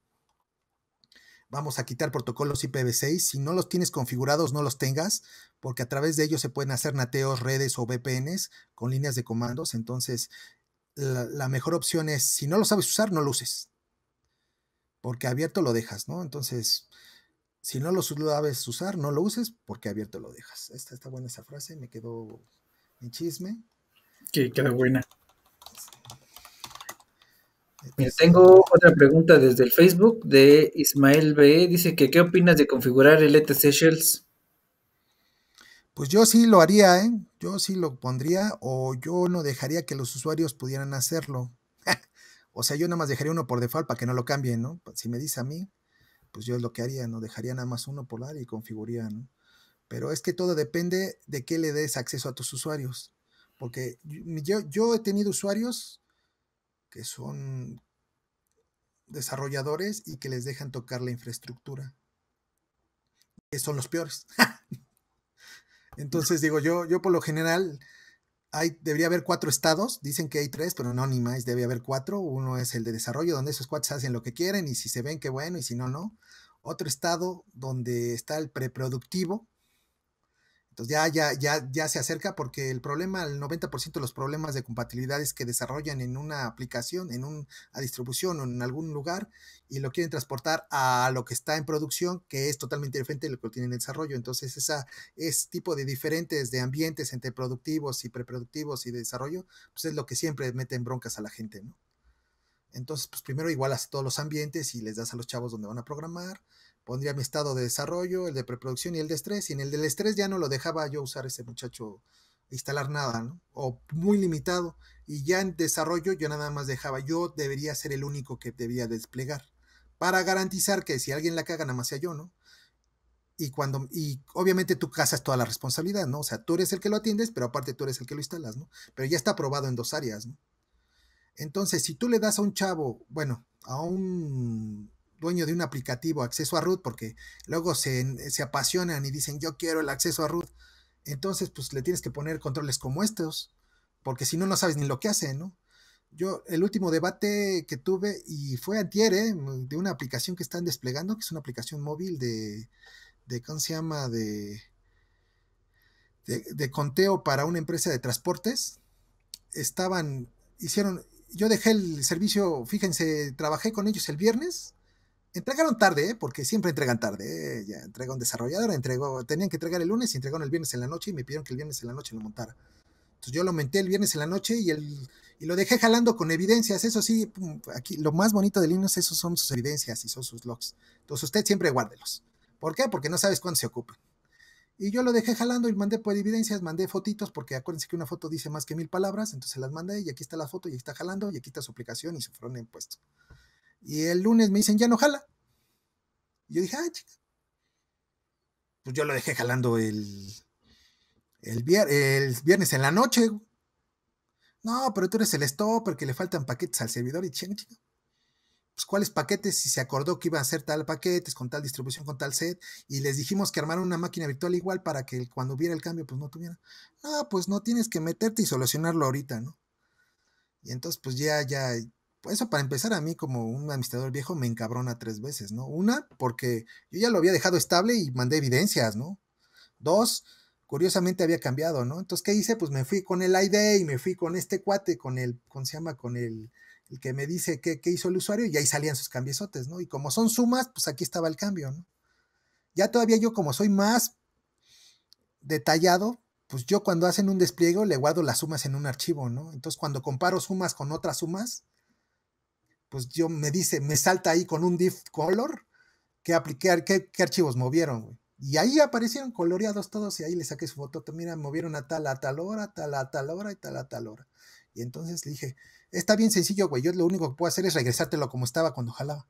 vamos a quitar protocolos IPv6. Si no los tienes configurados, no los tengas, porque a través de ellos se pueden hacer nateos, redes o VPNs con líneas de comandos. Entonces, la, mejor opción es, si no lo sabes usar, no lo uses, porque abierto lo dejas, ¿no? Entonces, si no lo sabes usar, no lo uses, porque abierto lo dejas. Esta está buena esa frase, me quedó mi chisme. Que quedó buena tengo otra pregunta desde el Facebook de Ismael B. Dice que ¿qué opinas de configurar el ETC Shells? Pues yo sí lo haría, ¿eh? Yo sí lo pondría o yo no dejaría que los usuarios pudieran hacerlo. <laughs> o sea, yo nada más dejaría uno por default para que no lo cambien, ¿no? Si me dice a mí, pues yo es lo que haría, ¿no? Dejaría nada más uno por área y configuraría, ¿no? Pero es que todo depende de qué le des acceso a tus usuarios. Porque yo, yo he tenido usuarios que son desarrolladores y que les dejan tocar la infraestructura, que son los peores. <laughs> Entonces digo, yo, yo por lo general, hay, debería haber cuatro estados, dicen que hay tres, pero no, ni más, debe haber cuatro. Uno es el de desarrollo, donde esos cuatro hacen lo que quieren y si se ven, qué bueno, y si no, no. Otro estado donde está el preproductivo, entonces pues, ya, ya, ya, se acerca porque el problema, el 90% de los problemas de compatibilidad es que desarrollan en una aplicación, en una distribución o en algún lugar y lo quieren transportar a lo que está en producción, que es totalmente diferente de lo que tienen en desarrollo. Entonces, esa, ese tipo de diferentes de ambientes entre productivos y preproductivos y de desarrollo, pues es lo que siempre mete en broncas a la gente, ¿no? Entonces, pues primero igualas todos los ambientes y les das a los chavos donde van a programar, Pondría mi estado de desarrollo, el de preproducción y el de estrés. Y en el del estrés ya no lo dejaba yo usar ese muchacho instalar nada, ¿no? O muy limitado. Y ya en desarrollo yo nada más dejaba, yo debería ser el único que debía desplegar. Para garantizar que si alguien la caga, nada más sea yo, ¿no? Y cuando, y obviamente tú casas toda la responsabilidad, ¿no? O sea, tú eres el que lo atiendes, pero aparte tú eres el que lo instalas, ¿no? Pero ya está aprobado en dos áreas, ¿no? Entonces, si tú le das a un chavo, bueno, a un dueño de un aplicativo acceso a root, porque luego se, se apasionan y dicen yo quiero el acceso a root, entonces pues le tienes que poner controles como estos, porque si no, no sabes ni lo que hacen, ¿no? Yo, el último debate que tuve, y fue antier, ¿eh? mm, de una aplicación que están desplegando, que es una aplicación móvil de, de ¿cómo se llama? De, de, de conteo para una empresa de transportes. Estaban, hicieron, yo dejé el servicio, fíjense, trabajé con ellos el viernes Entregaron tarde, ¿eh? porque siempre entregan tarde. ¿eh? Ya entrega un desarrollador, entregó, tenían que entregar el lunes y entregaron el viernes en la noche y me pidieron que el viernes en la noche lo montara. Entonces yo lo menté el viernes en la noche y, el, y lo dejé jalando con evidencias. Eso sí, aquí lo más bonito de Linux, esos son sus evidencias y son sus logs. Entonces usted siempre guárdelos. ¿Por qué? Porque no sabes cuándo se ocupan. Y yo lo dejé jalando y mandé por pues, evidencias, mandé fotitos, porque acuérdense que una foto dice más que mil palabras, entonces las mandé y aquí está la foto y aquí está jalando y aquí está su aplicación y su front impuesto. puesto. Y el lunes me dicen, ya no jala. Y yo dije, ah, chica. Pues yo lo dejé jalando el, el, el viernes en la noche. No, pero tú eres el stopper, que le faltan paquetes al servidor y ching ah, chica. Pues, ¿cuáles paquetes? Si se acordó que iba a hacer tal paquetes, con tal distribución, con tal set, y les dijimos que armaron una máquina virtual igual para que cuando hubiera el cambio, pues no tuviera. No, pues no tienes que meterte y solucionarlo ahorita, ¿no? Y entonces, pues ya, ya, eso para empezar a mí como un administrador viejo me encabrona tres veces, ¿no? Una, porque yo ya lo había dejado estable y mandé evidencias, ¿no? Dos, curiosamente había cambiado, ¿no? Entonces, ¿qué hice? Pues me fui con el ID y me fui con este cuate, con el, ¿cómo se llama? Con el, que me dice qué, hizo el usuario y ahí salían sus cambiesotes, ¿no? Y como son sumas, pues aquí estaba el cambio, ¿no? Ya todavía yo como soy más detallado, pues yo cuando hacen un despliegue le guardo las sumas en un archivo, ¿no? Entonces cuando comparo sumas con otras sumas, pues yo me dice, me salta ahí con un diff color que apliqué, qué, archivos movieron, güey. Y ahí aparecieron coloreados todos y ahí le saqué su foto. Mira, movieron a tal, a tal hora, tal, a tal hora y tal, a tal hora. Y entonces le dije, está bien sencillo, güey. Yo lo único que puedo hacer es regresártelo como estaba cuando jalaba.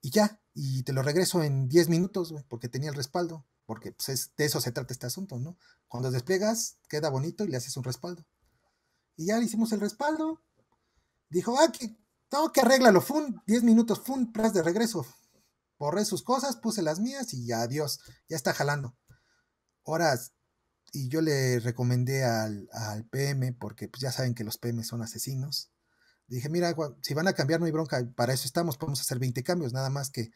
Y ya, y te lo regreso en 10 minutos, güey, porque tenía el respaldo. Porque pues, es, de eso se trata este asunto, ¿no? Cuando despliegas, queda bonito y le haces un respaldo. Y ya le hicimos el respaldo. Dijo, ah, que tengo que arreglarlo. fun, 10 minutos, fun, un de regreso. Borré sus cosas, puse las mías y ya, adiós. Ya está jalando. Horas. Y yo le recomendé al, PM, porque pues, ya saben que los PM son asesinos. Dije, mira, si van a cambiar, no hay bronca. Para eso estamos, podemos hacer 20 cambios. Nada más que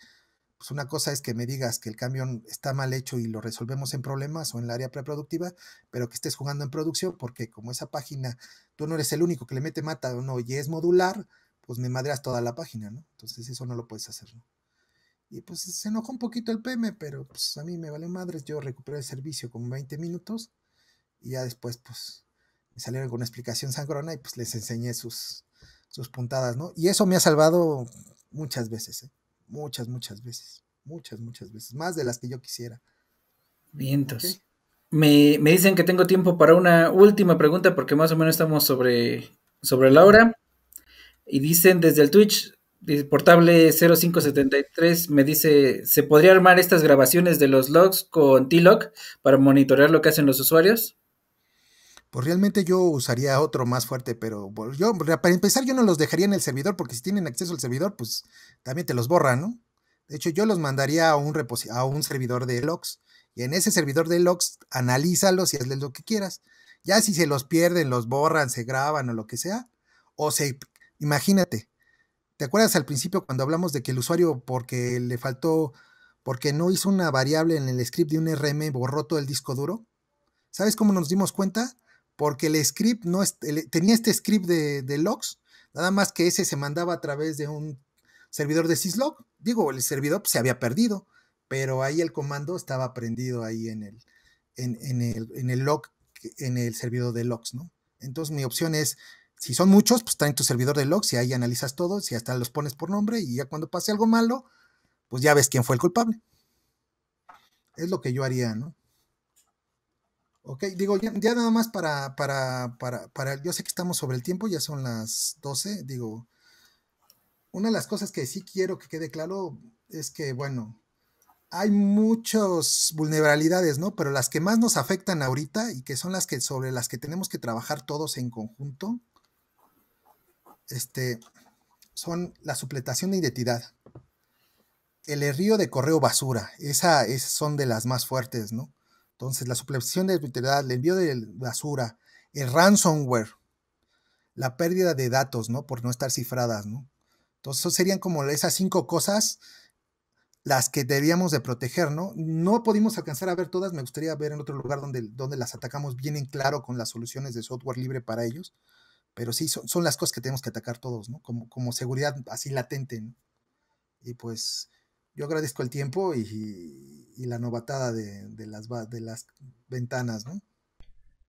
pues una cosa es que me digas que el cambio está mal hecho y lo resolvemos en problemas o en el área preproductiva, pero que estés jugando en producción, porque como esa página, tú no eres el único que le mete mata o no, y es modular, pues me madreas toda la página, ¿no? Entonces eso no lo puedes hacer, ¿no? Y pues se enojó un poquito el PM, pero pues a mí me vale madres, yo recuperé el servicio como 20 minutos y ya después pues me salió alguna explicación sangrona y pues les enseñé sus, sus puntadas, ¿no? Y eso me ha salvado muchas veces, ¿eh? Muchas, muchas veces, muchas, muchas veces, más de las que yo quisiera. Vientos. Me, me, dicen que tengo tiempo para una última pregunta porque más o menos estamos sobre, sobre la hora. Y dicen desde el Twitch, portable 0573 me dice, ¿se podría armar estas grabaciones de los logs con T-Log para monitorear lo que hacen los usuarios? Pues realmente yo usaría otro más fuerte, pero yo, para empezar, yo no los dejaría en el servidor, porque si tienen acceso al servidor, pues también te los borran, ¿no? De hecho, yo los mandaría a un, a un servidor de logs, y en ese servidor de logs, analízalos y hazles lo que quieras. Ya si se los pierden, los borran, se graban o lo que sea, o se Imagínate, ¿te acuerdas al principio cuando hablamos de que el usuario, porque le faltó, porque no hizo una variable en el script de un RM, borró todo el disco duro? ¿Sabes cómo nos dimos cuenta? Porque el script no tenía este script de, logs, nada más que ese se mandaba a través de un servidor de syslog. Digo, el servidor pues, se había perdido, pero ahí el comando estaba prendido ahí en el, en, en el, en el log, en el servidor de logs, ¿no? Entonces mi opción es si son muchos, pues en tu servidor de logs y ahí analizas todos y hasta los pones por nombre y ya cuando pase algo malo, pues ya ves quién fue el culpable. Es lo que yo haría, ¿no? Ok, digo, ya, nada más para, para, para, para, yo sé que estamos sobre el tiempo, ya son las 12, digo, una de las cosas que sí quiero que quede claro es que, bueno, hay muchas vulnerabilidades, ¿no? Pero las que más nos afectan ahorita y que son las que sobre las que tenemos que trabajar todos en conjunto este, son la supletación de identidad. El río de correo basura, esas son de las más fuertes, ¿no? Entonces, la supletación de identidad, el envío de basura, el ransomware, la pérdida de datos, ¿no? Por no estar cifradas, ¿no? Entonces, serían como esas cinco cosas las que debíamos de proteger, ¿no? No pudimos alcanzar a ver todas, me gustaría ver en otro lugar donde, donde las atacamos bien en claro con las soluciones de software libre para ellos, pero sí, son, las cosas que tenemos que atacar todos, ¿no? Como, como seguridad así latente, ¿no? Y pues yo agradezco el tiempo y, la novatada de, de, las, de las ventanas, ¿no?